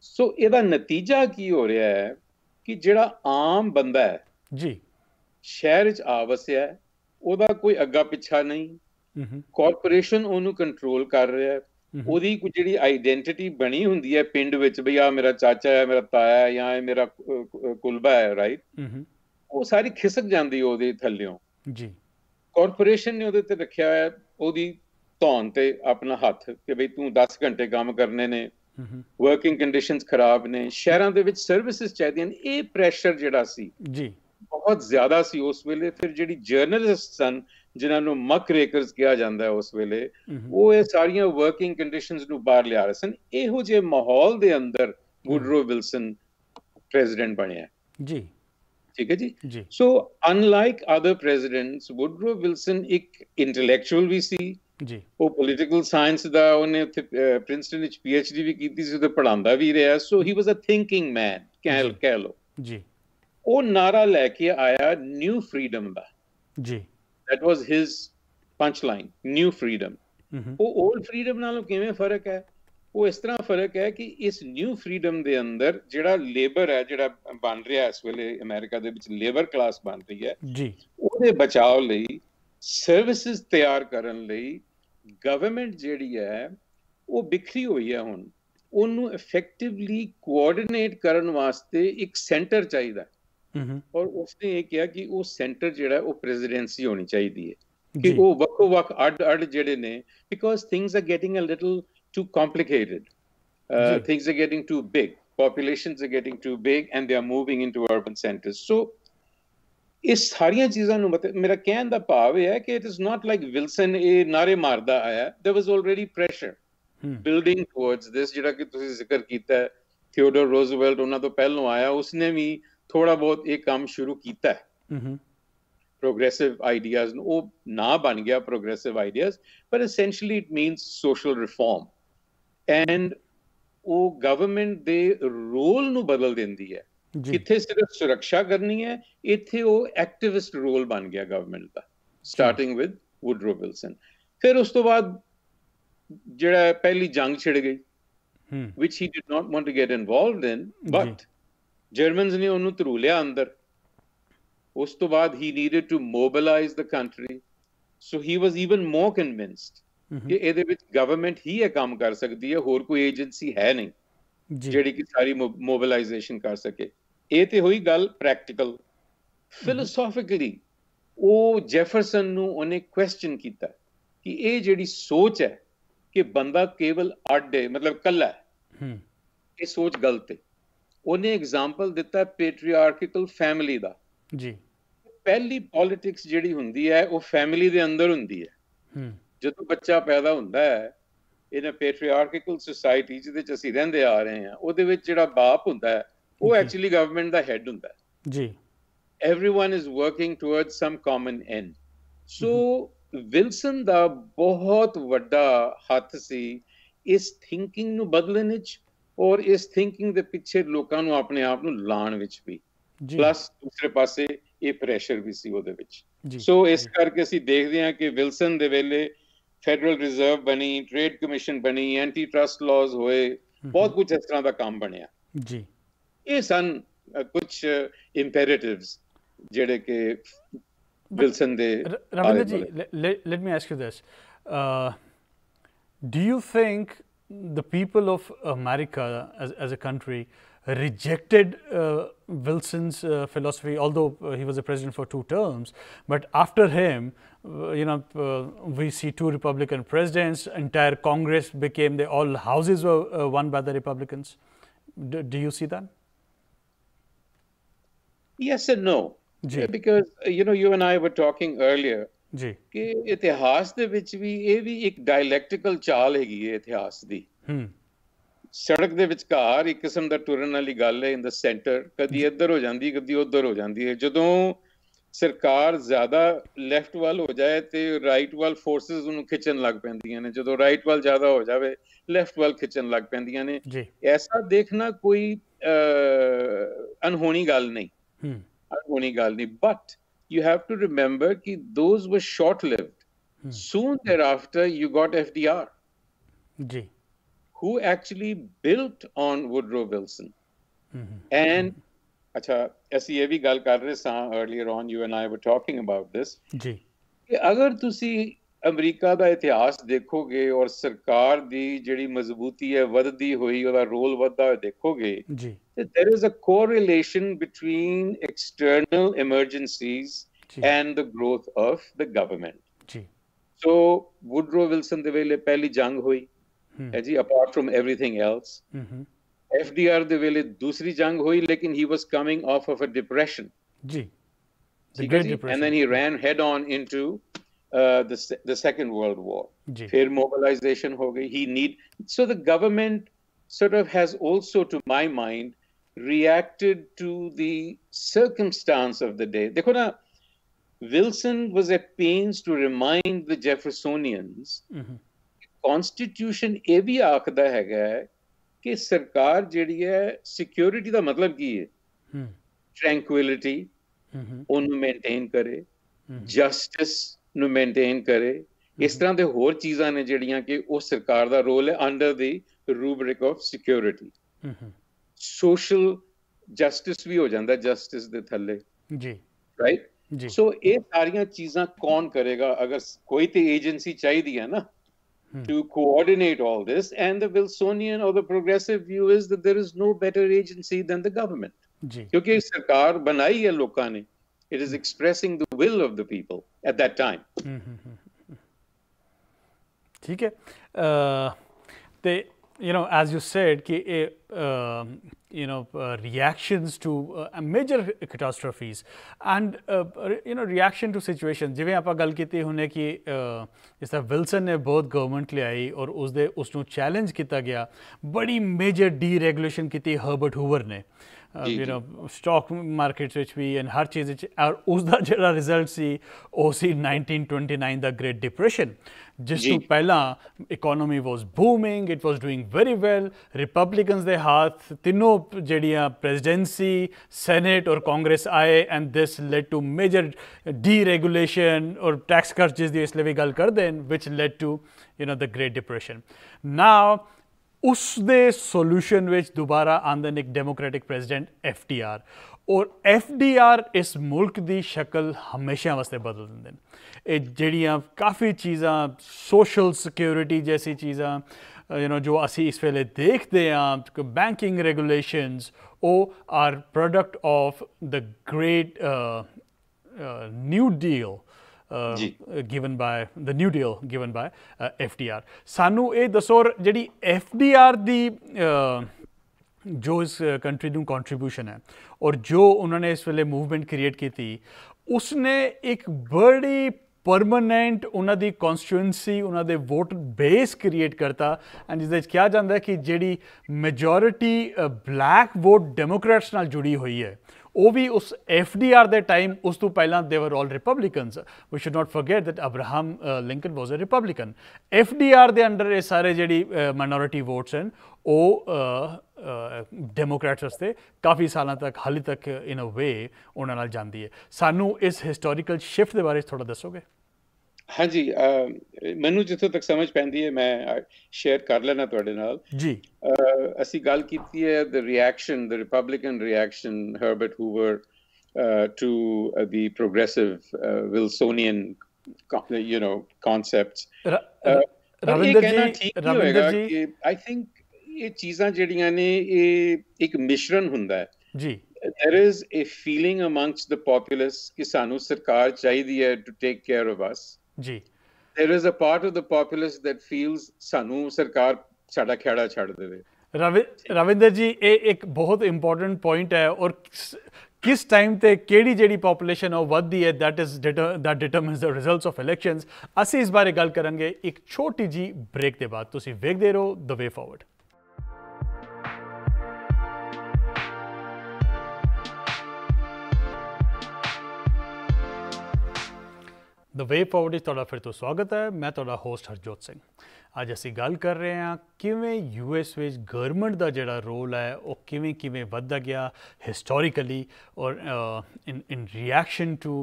ਸੋ ਇਹਦਾ ਨਤੀਜਾ ਕੀ ਹੋ ਰਿਹਾ ਹੈ ਕਿ ਜਿਹੜਾ ਆਮ ਬੰਦਾ ਹੈ ਜੀ ਸ਼ਹਿਰ 'ਚ ਆ ਵਸਿਆ ਉਹਦਾ ਕੋਈ ਅੱਗਾ ਪਿੱਛਾ ਨਹੀਂ ਕਾਰਪੋਰੇਸ਼ਨ ਉਹਨੂੰ ਕੰਟਰੋਲ ਕਰ ਰਿਹਾ ਹੈ ਉਹਦੀ ਕੋਈ ਜਿਹੜੀ ਆਈਡੈਂਟੀਟੀ ਬਣੀ ਹੁੰਦੀ ਹੈ ਪਿੰਡ ਵਿੱਚ ਵੀ ਆ ਮੇਰਾ ਚਾਚਾ ਹੈ ਮੇਰਾ ਤਾਇਆ ਹੈ ਜਾਂ ਇਹ ਮੇਰਾ ਕੁਲਬਾ ਹੈ ਰਾਈਟ ਉਹ ਸਾਰੀ ਖਿਸਕ ਜਾਂਦੀ ਉਹਦੇ ਥੱਲਿਓਂ ਜੀ ਕਾਰਪੋਰੇਸ਼ਨ ਨੇ ਉਹਦੇ ਤੇ ਰੱਖਿਆ ਹੋਇਆ ਉਹਦੀ ਧੌਣ ਤੇ ਆਪਣਾ ਹੱਥ ਕਿ ਬਈ ਤੂੰ 10 ਘੰਟੇ ਕੰਮ ਕਰਨੇ ਨੇ ਵਰਕਿੰਗ ਕੰਡੀਸ਼ਨਸ ਖਰਾਬ ਨੇ ਸ਼ਹਿਰਾਂ ਦੇ ਵਿੱਚ ਸਰਵਿਸਿਜ਼ ਚਾਹੀਦੀਆਂ ਨੇ ਇਹ ਪ੍ਰੈਸ਼ਰ ਜਿਹੜਾ ਸੀ ਜੀ ਬਹੁਤ ਜ਼ਿਆਦਾ ਸੀ ਉਸ ਵੇਲੇ ਫਿਰ ਜਿਹੜੀ ਜਰਨਲਿਸਟ ਸਨ ਜਿਨ੍ਹਾਂ ਨੂੰ ਮੱਕ ਰੇਕਰਸ ਕਿਹਾ ਜਾਂਦਾ ਹੈ ਉਸ ਵੇਲੇ ਉਹ ਇਹ ਸਾਰੀਆਂ ਵਰਕਿੰਗ ਕੰਡੀਸ਼ਨਸ ਨੂੰ ਬਾਹਰ ਲਿਆ ਰਹੇ ਸਨ ਇਹੋ ਜਿਹੇ ਮਾਹੌਲ ਦੇ ਅੰਦਰ ਗੁਡਰੋ ਵਿਲਸਨ ਪ੍ਰੈਜ਼ੀਡੈਂਟ ਬਣਿਆ ਜੀ ਠੀਕ ਹੈ ਜੀ so unlike other presidents Woodrow Wilson ਇੱਕ ਇੰਟੈਲੈਕਚੁਅਲ ਵੀ ਸੀ ਜੀ ਉਹ ਪੋਲਿਟੀਕਲ ਸਾਇੰਸ ਦਾ ਉਹਨੇ ਉੱਥੇ ਪ੍ਰਿੰਸਟਨ ਵਿੱਚ ਪੀ ਐਚ ਡੀ ਵੀ ਕੀਤੀ ਸੀ ਤੇ ਪੜਾਉਂਦਾ ਵੀ ਰਿਹਾ ਸੋ ਹੀ ਵਾਸ ਅ ਥਿੰਕਿੰਗ ਮੈਨ ਕਹਿ ਕਹਿ ਲੋ ਜੀ ਉਹ ਨਾਰਾ ਲੈ ਕੇ ਆਇਆ ਨਿਊ ਫਰੀडम ਦਾ ਜੀ that was his punch line new freedom ਉਹ 올ਡ ਫਰੀडम ਨਾਲੋਂ ਕਿਵੇਂ ਫਰਕ ਹੈ ਉਹ ਇਸ ਤਰ੍ਹਾਂ ਫਰਕ ਹੈ ਕਿ ਇਸ ਨਿਊ ਫਰੀडम ਦੇ ਅੰਦਰ ਜਿਹੜਾ ਲੇਬਰ ਹੈ ਜਿਹੜਾ ਬਣ ਰਿਹਾ ਇਸ ਵੇਲੇ ਅਮਰੀਕਾ ਦੇ ਵਿੱਚ ਲੇਬਰ ਕਲਾਸ ਬਣ ਰਹੀ ਹੈ ਜੀ ਉਹਦੇ ਬਚਾਅ ਲਈ ਸਰਵਿਸਿਜ਼ ਤਿਆਰ ਕਰਨ ਲਈ ਗਵਰਨਮੈਂਟ ਜਿਹੜੀ ਹੈ ਉਹ ਬਿਖਰੀ ਹੋਈ ਹੈ ਹੁਣ ਉਹਨੂੰ ਇਫੈਕਟਿਵਲੀ ਕੋਆਰਡੀਨੇਟ ਕਰਨ ਵਾਸਤੇ ਇੱਕ ਸੈਂਟਰ ਚਾਹੀਦਾ ਹਮਮ ਔਰ ਉਸਨੇ ਇਹ ਕਿਹਾ ਕਿ ਉਹ ਸੈਂਟਰ ਜਿਹੜਾ ਉਹ ਪ੍ਰੈਜ਼ੀਡੈਂਸੀ ਹੋਣੀ ਚਾਹੀਦੀ ਹੈ ਕਿ ਉਹ ਵਕ ਵੱਖ ਅੱਡ ਅੱਡ ਜਿਹੜੇ ਨੇ because things are getting a little too complicated. Uh, Things are getting too big. Populations are getting too big and they are moving into urban centers. So, ਇਹ ਸਾਰੀਆਂ ਚੀਜ਼ਾਂ ਨੂੰ ਮਤਲਬ ਮੇਰਾ ਕਹਿਣ ਦਾ ਭਾਵ ਇਹ ਹੈ ਕਿ it is not like Wilson ਇਹ ਨਾਰੇ ਮਾਰਦਾ ਆਇਆ there was already pressure building ਥੋੜਾ ਬਹੁਤ ਇਹ ਕੰਮ ਸ਼ੁਰੂ ਕੀਤਾ ਹੈ progressive ideas ਉਹ ਨਾ ਬਣ ਗਿਆ progressive ideas but essentially it means social reform and ਉਹ ਗਵਰਨਮੈਂਟ ਦੇ ਰੋਲ ਨੂੰ ਬਦਲ ਦਿੰਦੀ ਹੈ ਕਿੱਥੇ ਸਿਰਫ ਸੁਰੱਖਿਆ ਕਰਨੀ ਹੈ ਇੱਥੇ ਉਹ ਐਕਟਿਵਿਸਟ ਰੋਲ ਬਣ ਗਿਆ ਗਵਰਨਮੈਂਟ ਦਾ ਸਟਾਰਟਿੰਗ ਵਿਦ ਵੁਡਰੋ ਵਿਲਸਨ ਫਿਰ ਉਸ ਤੋਂ ਬਾਅਦ ਜਿਹੜਾ ਪਹਿਲੀ ਜੰਗ ਛਿੜ ਗਈ ਹਮ ਵਿਚ he did not want to get involved in but Germans ਨੇ ਉਹਨੂੰ ਧਰੂ ਲਿਆ ਅੰਦਰ ਉਸ ਤੋਂ ਬਾਅਦ he needed to mobilize the country so he was even more convinced ਕਿ ਇਹਦੇ ਵਿੱਚ ਗਵਰਨਮੈਂਟ ਹੀ ਇਹ ਕੰਮ ਕਰ ਸਕਦੀ ਹੈ ਹੋਰ ਕੋਈ ਏਜੰਸੀ ਹੈ ਨਹੀਂ ਜਿਹੜੀ ਕਿ ਸਾਰੀ ਮੋਬਿਲਾਈਜੇਸ਼ਨ ਕਰ ਸਕੇ ਇਹ ਤੇ ਹੋਈ ਗੱਲ ਪ੍ਰੈਕਟੀਕਲ ਫਿਲਾਸੋਫਿਕਲੀ ਉਹ ਜੈਫਰਸਨ ਨੂੰ ਉਹਨੇ ਕੁਐਸਚਨ ਕੀਤਾ ਕਿ ਇਹ ਜਿਹੜੀ ਸੋਚ ਹੈ ਕਿ ਬੰਦਾ ਕੇਵਲ ਅੱਡੇ ਮਤਲਬ ਕੱਲਾ ਹੈ ਇਹ ਸੋਚ ਗਲਤ ਹੈ ਉਹਨੇ ਐਗਜ਼ਾਮਪਲ ਦਿੱਤਾ ਪੈਟਰੀਆਰਕਲ ਫੈਮਿਲੀ ਦਾ ਜੀ ਪਹਿਲੀ ਪੋਲਿਟਿਕਸ ਜਿਹੜੀ ਹੁੰਦੀ ਹੈ ਉਹ ਫੈਮਿਲੀ ਦੇ ਅੰਦਰ ਹੁੰਦੀ ਹੈ ਹੂੰ ਜਦੋਂ ਬੱਚਾ ਪੈਦਾ ਹੁੰਦਾ ਹੈ ਇਨ ਅ ਪੈਟਰੀਆਰਕਲ ਸੋਸਾਇਟੀ ਜਿਹਦੇ ਚ ਅਸੀਂ ਰਹਿੰਦੇ ਆ ਰਹੇ ਹਾਂ ਉਹਦੇ ਵਿੱਚ ਜਿਹੜਾ ਬਾਪ ਹੁੰਦਾ ਹੈ ਉਹ ਐਕਚੁਅਲੀ ਗਵਰਨਮੈਂਟ ਦਾ ਹੈੱਡ ਹੁੰਦਾ ਹੈ ਜੀ everyone is working towards some common and so Wilson ਦਾ ਬਹੁਤ ਵੱਡਾ ਹੱਥ ਸੀ ਇਸ ਥਿੰਕਿੰਗ ਨੂੰ ਬਦਲਣ ਵਿੱਚ ਔਰ ਇਸ ਥਿੰਕਿੰਗ ਦੇ ਪਿੱਛੇ ਲੋਕਾਂ ਨੂੰ ਆਪਣੇ ਆਪ ਨੂੰ ਲਾਣ ਵਿੱਚ ਵੀ ਜੀ ਪਲੱਸ ਦੂਸਰੇ ਪਾਸੇ ਇਹ ਪ੍ਰੈਸ਼ਰ ਵੀ ਸੀ ਉਹਦੇ ਵਿੱਚ ਸੋ ਇਸ ਕਰਕੇ ਅਸੀਂ ਦੇਖਦੇ ਹਾਂ ਕਿ ਵਿਲਸਨ ਦੇ ਵੇਲੇ ਫੈਡਰਲ ਰਿਜ਼ਰਵ ਬਣੀ ਟ੍ਰੇਡ ਕਮਿਸ਼ਨ ਬਣੀ ਐਂਟੀ ਟਰਸਟ ਲਾਜ਼ ਹੋਏ ਬਹੁਤ ਕੁਝ ਇਸ ਤਰ੍ਹਾਂ ਦਾ ਕੰਮ ਬਣਿਆ ਜੀ ਇਹ ਸਨ ਕੁਝ ਇੰਪੈਰੇਟਿਵਸ ਜਿਹੜੇ ਕਿ ਵਿਲਸਨ ਦੇ Ravinder ji let me ask you this do you think the people of America as, as a country rejected uh, Wilson's uh, philosophy, although he was a president for two terms, but after him, uh, you know, uh, we see two Republican presidents, entire Congress became, they all houses were uh, won by the Republicans. D do you see that? Yes and no. Ji. Because, uh, you know, you and I were talking earlier ਜੀ ਕਿ ਇਤਿਹਾਸ ਦੇ ਵਿੱਚ ਵੀ ਇਹ ਵੀ ਇੱਕ ਡਾਇਲੈਕਟੀਕਲ ਚਾਲ ਹੈਗੀ ਹੈ ਇਤਿਹਾਸ ਦੀ ਹੂੰ ਸੜਕ ਦੇ ਵਿਚਕਾਰ ਇੱਕ ਕਿਸਮ ਦਾ ਟੁਰਨ ਵਾਲੀ ਗੱਲ ਹੈ ਇਨ ਦਾ ਸੈਂਟਰ ਕਦੀ ਇੱਧਰ ਹੋ ਜਾਂਦੀ ਕਦੀ ਉੱਧਰ ਹੋ ਜਾਂਦੀ ਹੈ ਜਦੋਂ ਸਰਕਾਰ ਜ਼ਿਆਦਾ ਲੈਫਟ ਵੱਲ ਹੋ ਜਾਏ ਤੇ ਰਾਈਟ ਵੱਲ ਫੋਰਸਸ ਉਹਨੂੰ ਖਿੱਚਣ ਲੱਗ ਪੈਂਦੀਆਂ ਨੇ ਜਦੋਂ ਰਾਈਟ ਵੱਲ ਜ਼ਿਆਦਾ ਹੋ ਜਾਵੇ ਲੈਫਟ ਵੱਲ ਖਿੱਚਣ ਲੱਗ ਪੈਂਦੀਆਂ ਨੇ ਐਸਾ ਦੇਖਣਾ ਕੋਈ ਅਨਹੋਣੀ ਗੱਲ ਨਹੀਂ ਹਮ ਅਨਹੋਣੀ ਗੱਲ ਨਹੀਂ but you have to remember ਕਿ those were short lived soon thereafter you got FDR ਜੀ who actually built on Woodrow Wilson mm-hmm. and mm-hmm. ਅੱਛਾ ਅਸੀਂ ਇਹ ਵੀ ਗੱਲ ਕਰ ਰਹੇ ਸਾਂ earlier on you and I were talking about this ਜੀ ਕਿ ਅਗਰ ਤੁਸੀਂ ਅਮਰੀਕਾ ਦਾ ਇਤਿਹਾਸ ਦੇਖੋਗੇ ਔਰ ਸਰਕਾਰ ਦੀ ਜਿਹੜੀ ਮਜ਼ਬੂਤੀ ਹੈ ਵੱਧਦੀ ਹੋਈ ਉਹਦਾ ਰੋਲ ਵੱਧਦਾ ਹੋਇਆ ਦੇਖੋਗੇ ਜੀ ਤੇ there is a correlation between external emergencies and the growth of the government ਜੀ ਸੋ ਵੁਡਰੋ ਵਿਲਸਨ ਦੇ ਵੇਲੇ ਪਹਿਲੀ ਜੰਗ ਹੋਈ ਹੈ ਜੀ apart from everything else hmm hmm FDR ਦੇ ਵੇਲੇ ਦੂਸਰੀ ਜੰਗ ਹੋਈ ਲੇਕਿਨ he was coming off off a depression ਜੀ the Great Depression. And then he ran head on into uh, the, the Second World War. Fair mobilization. He need so the government sort of has also, to my mind, reacted to the circumstance of the day. Dekho na, Wilson was at pains to remind the Jeffersonians mm-hmm. constitution ਇਹ ਵੀ ਆਖਦਾ ਹੈਗਾ ਕਿ ਸਰਕਾਰ ਜਿਹੜੀ ਹੈ security ਦਾ ਮਤਲਬ ਕੀ ਹੈ ਹਮ ਟ੍ਰੈਂਕੁਇਲਿਟੀ ਉਹਨੂੰ ਮੇਨਟੇਨ ਕਰੇ ਜਸਟਿਸ ਨੂੰ ਮੇਨਟੇਨ ਕਰੇ ਇਸ ਤਰ੍ਹਾਂ ਦੇ ਹੋਰ ਚੀਜ਼ਾਂ ਨੇ ਜਿਹੜੀਆਂ ਕਿ ਉਹ ਸਰਕਾਰ ਦਾ ਰੋਲ ਹੈ under the rubric of security social justice ਵੀ ਹੋ ਜਾਂਦਾ ਜਸਟਿਸ ਦੇ ਥੱਲੇ ਜੀ ਰਾਈਟ ਜੀ ਸੋ ਇਹ ਸਾਰੀਆਂ ਚੀਜ਼ਾਂ ਕੌਣ ਕਰੇਗਾ ਅਗਰ ਕੋਈ ਤੇ ਏਜੰਸੀ ਚਾਹੀਦੀ ਹੈ ਨਾ hmm. to coordinate all this. And the Wilsonian or the progressive view is that there is no better agency than the government. क्योंकि सरकार बनाई है it is expressing the will of the people at that time ठीक है ते you know, as you said, ki, uh, you know, uh, reactions to uh, major catastrophes and, uh, you know, reaction to situations. Jivain aapa gal kiti hunne ki, uh, isa Wilson ne bahut government le aayi aur us de usnu challenge kita gaya, badi major deregulation kiti Herbert Hoover ne. you know stock markets which we and har cheez which aur ਉਸ ਦਾ ਜਿਹੜਾ result ਸੀ ਉਹ ਸੀ 1929 ਦਾ great depression ਜਿਸ ਤੋਂ ਪਹਿਲਾਂ economy was booming it was doing very well Republicans ਦੇ ਹੱਥ ਤਿੰਨੋਂ ਜਿਹੜੀਆਂ ਪ੍ਰੈਜ਼ੀਡੈਂਸੀ ਸੈਨੇਟ ਔਰ ਕਾਂਗਰਸ ਆਏ and this led to major deregulation ਔਰ ਟੈਕਸ ਕਟਸ ਜਿਸ ਦੀ ਇਸ ਲਈ ਵੀ ਗੱਲ ਕਰਦੇ ਹਨ which led to you know the great depression now ਉਸ ਦੇ ਸੋਲੂਸ਼ਨ ਵਿੱਚ ਦੁਬਾਰਾ ਆਂਦਨ ਇੱਕ ਡੈਮੋਕ੍ਰੈਟਿਕ ਪ੍ਰੈਜ਼ੀਡੈਂਟ ਐਫਡੀਆਰ ਔਰ ਐਫਡੀਆਰ ਇਸ ਮੁਲਕ ਦੀ ਸ਼ਕਲ ਹਮੇਸ਼ਾ ਵਾਸਤੇ ਬਦਲ ਦਿੰਦੇ ਨੇ ਇਹ ਜਿਹੜੀਆਂ ਕਾਫੀ ਚੀਜ਼ਾਂ ਸੋਸ਼ਲ ਸਿਕਿਉਰਿਟੀ ਜੈਸੀ ਚੀਜ਼ਾਂ ਯੂ نو ਜੋ ਅਸੀਂ ਇਸ ਵੇਲੇ ਦੇਖਦੇ ਆਂ ਬੈਂਕਿੰਗ ਰੈਗੂਲੇਸ਼ਨਸ ਉਹ are product of the great new deal given by the new deal given by F D R ਸਾਨੂੰ ਇਹ ਦੱਸੋ ਜਿਹੜੀ ਐਫ ਡੀ ਆਰ ਦੀ ਜੋ ਇਸ ਕੰਟਰੀ ਨੂੰ ਕੰਟਰੀਬਿਊਸ਼ਨ ਹੈ ਔਰ ਜੋ ਉਹਨਾਂ ਨੇ ਇਸ ਵੇਲੇ ਮੂਵਮੈਂਟ ਕ੍ਰੀਏਟ ਕੀਤੀ ਉਸਨੇ ਇੱਕ ਬੜੀ ਪਰਮਨੈਂਟ ਉਹਨਾਂ ਦੀ ਕਨਸਟੀਟੂਐਂਸੀ ਉਹਨਾਂ ਦੇ ਵੋਟ ਬੇਸ ਕ੍ਰੀਏਟ ਕਰਤਾ ਐਂਡ ਜਿਸ ਦੇ ਕਿਹਾ ਜਾਂਦਾ ਹੈ ਕਿ ਜਿਹੜੀ ਮੈਜੋਰਿਟੀ ਬਲੈਕ ਵੋਟ ਡੈਮੋਕ੍ਰੈਟਸ ਨਾਲ ਜੁੜੀ ਹੋਈ ਹੈ ਉਹ ਵੀ ਉਸ ਐਫਡੀਆਰ ਦੇ ਟਾਈਮ ਉਸ ਤੋਂ ਪਹਿਲਾਂ uh, they were all Republicans we should not forget that Abraham Lincoln was a Republican FDR ਦੇ ਅੰਡਰ ਇਹ ਸਾਰੇ ਜਿਹੜੀ ਮਾਈਨੋਰਿਟੀ uh, ਵੋਟਸ ਹਨ ਉਹ ਡੈਮੋਕ੍ਰੈਟਸ uh, ਵਾਸਤੇ ਕਾਫੀ ਸਾਲਾਂ ਤੱਕ ਹਾਲੇ ਤੱਕ ਇਨ ਅ ਵੇ ਉਹਨਾਂ ਨਾਲ ਜਾਂਦੀ ਹੈ ਸਾਨੂੰ ਇਸ ਹਿਸਟੋਰੀਕਲ ਸ਼ਿਫਟ ਦੇ ਬਾਰੇ ਥੋੜਾ ਦੱਸੋਗੇ ਹਾਂਜੀ ਮੈਨੂੰ ਜਿੱਥੇ ਤੱਕ ਸਮਝ ਪੈਂਦੀ ਹੈ ਮੈਂ ਸ਼ੇਅਰ ਕਰ ਲੈਣਾ ਤੁਹਾਡੇ ਨਾਲ ਜੀ ਅਸੀਂ ਗੱਲ ਕੀਤੀ ਹੈ the reaction the Republican reaction Herbert Hoover to the progressive Wilsonian you know concepts Ravinder ji Ravinder ਜੀ ਆਈ ਥਿੰਕ ਇਹ ਚੀਜ਼ਾਂ ਜਿਹੜੀਆਂ ਨੇ ਇਹ ਇੱਕ ਮਿਸ਼ਰਨ ਹੁੰਦਾ ਹੈ ਜੀ there is a feeling amongst the populace ki sanu sarkar chahiye to take care of us ਜੀ there is a part of the populace that feels ਸਾਨੂੰ ਸਰਕਾਰ ਸਾਡਾ ਖੇੜਾ ਛੱਡ ਦੇਵੇ ਰਵਿੰਦਰ ਜੀ ਇਹ ਇੱਕ ਬਹੁਤ ਇੰਪੋਰਟੈਂਟ ਪੁਆਇੰਟ ਹੈ ਔਰ ਕਿਸ ਟਾਈਮ ਤੇ ਕਿਹੜੀ ਜਿਹੜੀ ਪੋਪੂਲੇਸ਼ਨ ਉਹ ਵੱਧਦੀ ਹੈ that is that determines the results of elections ਅਸੀਂ ਇਸ ਬਾਰੇ ਗੱਲ ਕਰਾਂਗੇ ਇੱਕ ਛੋਟੀ ਜੀ ਬ੍ਰੇਕ ਦੇ ਬਾਅਦ ਤੁਸੀਂ ਵੇਖਦੇ ਰਹੋ ਦ ਵੇ ਫਾਰਵਰਡ ਦ ਵੇ ਫਾਰਵਰਡ ਇਸ ਤੁਹਾਡਾ ਫਿਰ ਤੋਂ ਸਵਾਗਤ ਹੈ ਮੈਂ ਤੁਹਾਡਾ ਹੋਸਟ ਹਰਜੋਤ ਸਿੰਘ ਅੱਜ ਅਸੀਂ ਗੱਲ ਕਰ ਰਹੇ ਹਾਂ ਕਿਵੇਂ ਯੂਐਸ ਵਿੱਚ ਗਵਰਨਮੈਂਟ ਦਾ ਜਿਹੜਾ ਰੋਲ ਹੈ ਉਹ ਕਿਵੇਂ ਕਿਵੇਂ ਵੱਧਦਾ ਗਿਆ ਹਿਸਟੋਰੀਕਲੀ ਔਰ in in reaction to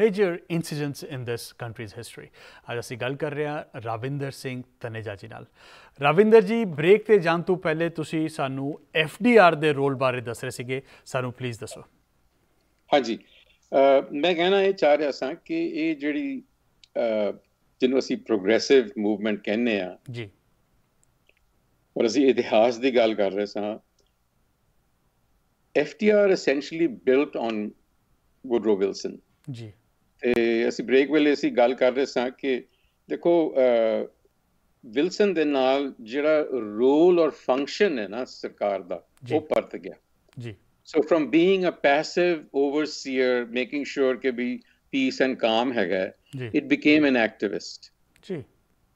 major incidents in this country's history ਅੱਜ ਅਸੀਂ ਗੱਲ ਕਰ ਰਹੇ ਹਾਂ ਰਵਿੰਦਰ ਸਿੰਘ ਤਨੇਜਾ ਜੀ ਨਾਲ ਰਵਿੰਦਰ ਜੀ ਬ੍ਰੇਕ ਤੇ ਜਾਣ ਤੋਂ ਪਹਿਲੇ ਤੁਸੀਂ ਸਾਨੂੰ ਐਫਡੀਆਰ ਦੇ ਰੋਲ ਬਾਰੇ ਦੱਸ ਰਹੇ ਸੀਗੇ ਸਾਨੂੰ ਪਲੀਜ਼ ਦੱਸੋ ਹਾਂਜੀ ਮੈਂ ਕਹਿਣਾ ਇਹ ਚਾਹ ਰਿਹਾ ਸਾਂ ਕਿ ਇਹ ਜਿਹੜੀ ਜਿਹਨੂੰ ਅਸੀਂ ਪ੍ਰੋਗਰੈਸਿਵ ਮੂਵਮੈਂਟ ਕਹਿੰਦੇ ਆ ਜੀ ਔਰ ਅਸੀਂ ਇਤਿਹਾਸ ਦੀ ਗੱਲ ਕਰ ਰਹੇ ਸਾਂ FDR essentially built on Woodrow Wilson ਜੀ ਤੇ ਅਸੀਂ ਬ੍ਰੇਕ ਵੇਲੇ ਅਸੀਂ ਗੱਲ ਕਰ ਰਹੇ ਸਾਂ ਕਿ ਦੇਖੋ ਵਿਲਸਨ ਦੇ ਨਾਲ ਜਿਹੜਾ ਰੋਲ ਔਰ ਫੰਕਸ਼ਨ ਹੈ ਨਾ ਸਰਕਾਰ ਦਾ ਉਹ ਪਰਤ ਗਿਆ ਜੀ so from being a passive overseer making sure ਕਿ ਵੀ ਪੀਸ ਐਂਡ ਕਾਮ ਹੈਗਾ ਇਟ ਬਿਕੇਮ ਐਨ ਐਕਟਿਵਿਸਟ ਜੀ